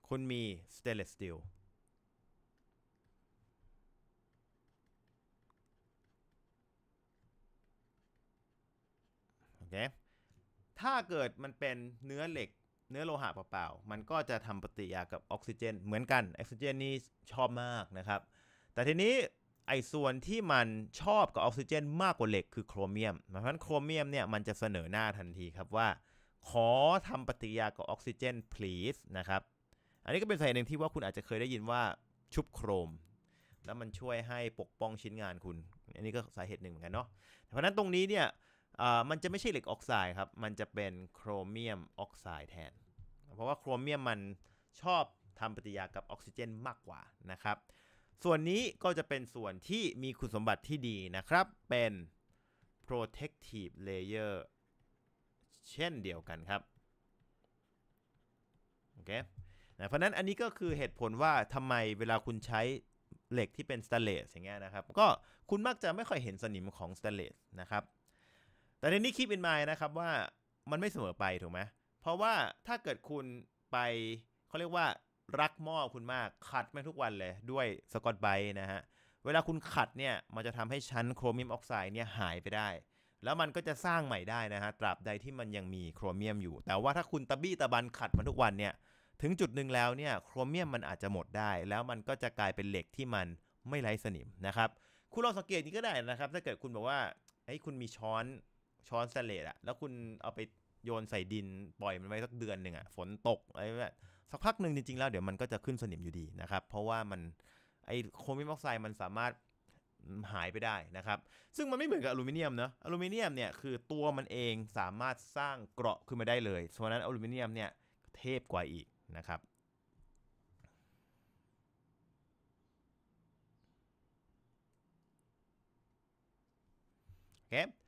คุณมีสเตลเลสสตีลคถ้าเกิดมันเป็นเนื้อเหล็ก เนื้อโลหะ เปล่าๆ มันก็จะทำปฏิกิริยากับออกซิเจนเหมือนกันออกซิเจนนี่ชอบมากนะครับ แต่ทีนี้ไอ้ส่วนที่มันชอบกับออกซิเจนมากกว่าเหล็กคือโครเมียมเพราะฉะนั้นโครเมียมเนี่ยมันจะเสนอหน้าทันทีครับว่า ขอทำปฏิกิริยากับออกซิเจน please นะครับอันนี้ก็เป็นสาเหตุหนึ่งที่ว่าคุณอาจจะเคยได้ยินว่าชุบโครม แล้วมันช่วยให้ปกป้องชิ้นงานคุณ อันนี้ก็สาเหตุหนึ่งเหมือนกันเนาะเพราะนั้นตรงนี้เนี่ยมันจะไม่ใช่เหล็กออกไซด์ครับ มันจะเป็นโครเมียมออกไซด์แทน เพราะว่าโครเมียมมันชอบทำปฏิกิริยากับออกซิเจนมากกว่านะครับ ส่วนนี้ก็จะเป็นส่วนที่มีคุณสมบัติที่ดีนะครับ เป็น protective layer เช่นเดียวกันครับโอเคเพราะนั้นอันนี้ก็คือเหตุผลว่าทำไมเวลาคุณใช้เหล็กที่เป็นสแตนเลสอย่างเงี้ยนะครับ ก็คุณมักจะไม่ค่อยเห็นสนิมของสแตนเลสนะครับแต่ในนี้คิดเป็นไม้นะครับว่ามันไม่เสมอไป ถูกไหม เพราะว่าถ้าเกิดคุณไป เขาเรียกว่า รักหม้อคุณมากขัดมันทุกวันเลยด้วยสกอตไบนะฮะ เวลาคุณขัดเนี่ย มันจะทำให้ชั้นโครเมียมออกไซด์เนี่ยหายไปได้ แล้วมันก็จะสร้างใหม่ได้นะฮะ ตราบใดที่มันยังมีโครเมียมอยู่ แต่ว่าถ้าคุณตะบี้ตะบันขัดมันทุกวันเนี่ยถึงจุดหนึ่งแล้วเนี่ยโครเมียมมันอาจจะหมดได้ แล้วมันก็จะกลายเป็นเหล็กที่มันไม่ไร้สนิมนะครับคุณลองสังเกตนี้ก็ได้นะครับ ถ้าเกิดคุณบอกว่าเฮ้ยคุณมีช้อนช้อนสเลดอะแล้วคุณเอาไปโยนใส่ดิน ปล่อยมันไว้สักเดือนหนึ่งอะฝนตกอะไรแบบ สักพักหนึ่งจริงๆแล้วเดี๋ยวมันก็จะขึ้นสนิมอยู่ดีนะครับ เพราะว่ามันไอโครเมียมออกไซด์มันสามารถหายไปได้นะครับ ซึ่งมันไม่เหมือนกับอลูมิเนียมนะอลูมิเนียมเนี่ยคือตัวมันเองสามารถสร้างเกราะขึ้นมาได้เลยส่วนะนั้นอลูมิเนียมเนี่ยเทพกว่าอีกนะครับโอเค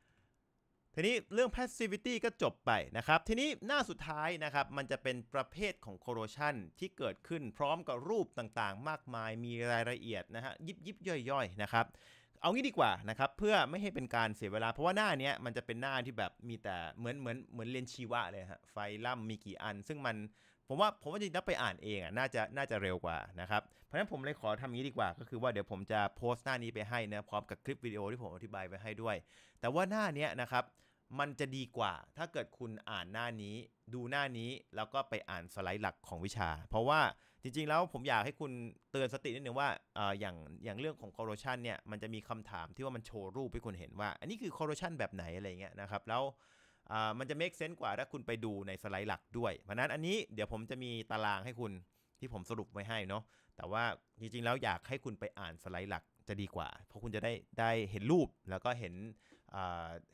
ทีนี้เรื่อง passivity ก็จบไปนะครับ ทีนี้หน้าสุดท้ายนะครับ มันจะเป็นประเภทของ corrosion ที่เกิดขึ้นพร้อมกับรูปต่างๆ มากมาย มีรายละเอียดนะฮะ ยิบยิบย่อยๆ นะครับ เอางี้ดีกว่านะครับ เพื่อไม่ให้เป็นการเสียเวลา เพราะว่าหน้านี้มันจะเป็นหน้าที่แบบมีแต่เหมือนเหมือนเหมือนเรียนชีวะเลยฮะ ไฟล่ำมีกี่อัน ซึ่งมันผมว่าผมว่าจะนับไปอ่านเองอ่ะ น่าจะน่าจะเร็วกว่านะครับ เพราะฉะนั้นผมเลยขอทำอย่างนี้ดีกว่า ก็คือว่าเดี๋ยวผมจะโพสต์หน้านี้ไปให้นะพร้อมกับคลิปวิดีโอที่ผมอธิบายไปให้ด้วย แต่ว่าหน้านี้นะครับมันจะดีกว่า ถ้าเกิดคุณอ่านหน้านี้ ดูหน้านี้ แล้วก็ไปอ่านสไลด์หลักของวิชา เพราะว่าจริงๆ แล้วผมอยากให้คุณเตือนสตินิดนึงว่าออย่างอย่างเรื่องของคอร์รัปชันเนี่ย มันจะมีคำถามที่ว่ามันโชว์รูปให้คุณเห็นว่า อันนี้คือคอร์รัปชันแบบไหนอะไรเงี้ยนะครับ แล้วมันจะ make sense กว่าถ้าคุณไปดูในสไลด์หลักด้วย เพราะนั้นอันนี้เดี๋ยวผมจะมีตารางให้คุณที่ผมสรุปไว้ให้เนาะ แต่ว่าจริงๆ แล้วอยากให้คุณไปอ่านสไลด์หลักจะดีกว่า เพราะคุณจะได้ได้เห็นรูปแล้วก็เห็น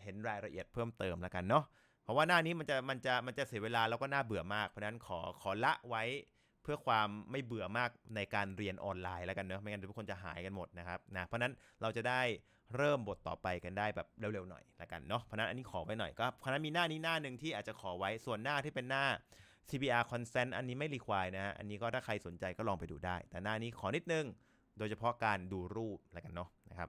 เห็นรายละเอียดเพิ่มเติมแล้วกันเนาะ เพราะว่าหน้านี้มันจะมันจะมันจะเสียเวลาแล้วก็น่าเบื่อมาก เพราะนั้นขอขอละไว้เพื่อความไม่เบื่อมากในการเรียนออนไลน์แล้วกันเนาะ ไม่งั้นทุกคนจะหายกันหมดนะครับนะ เพราะนั้นเราจะได้เริ่มบทต่อไปกันได้แบบเร็วๆหน่อยแล้วกันเนาะ เพราะนั้นอันนี้ขอไว้หน่อยก็เพราะนั้นมีหน้านี้หน้าหนึ่งที่อาจจะขอไว้ ส่วนหน้าที่เป็นหน้า CBR consent อันนี้ไม่รีควายนะฮะ อันนี้ก็ถ้าใครสนใจก็ลองไปดูได้ แต่หน้านี้ขอนิดนึง โดยเฉพาะการดูรูปแล้วกันเนาะนะครับ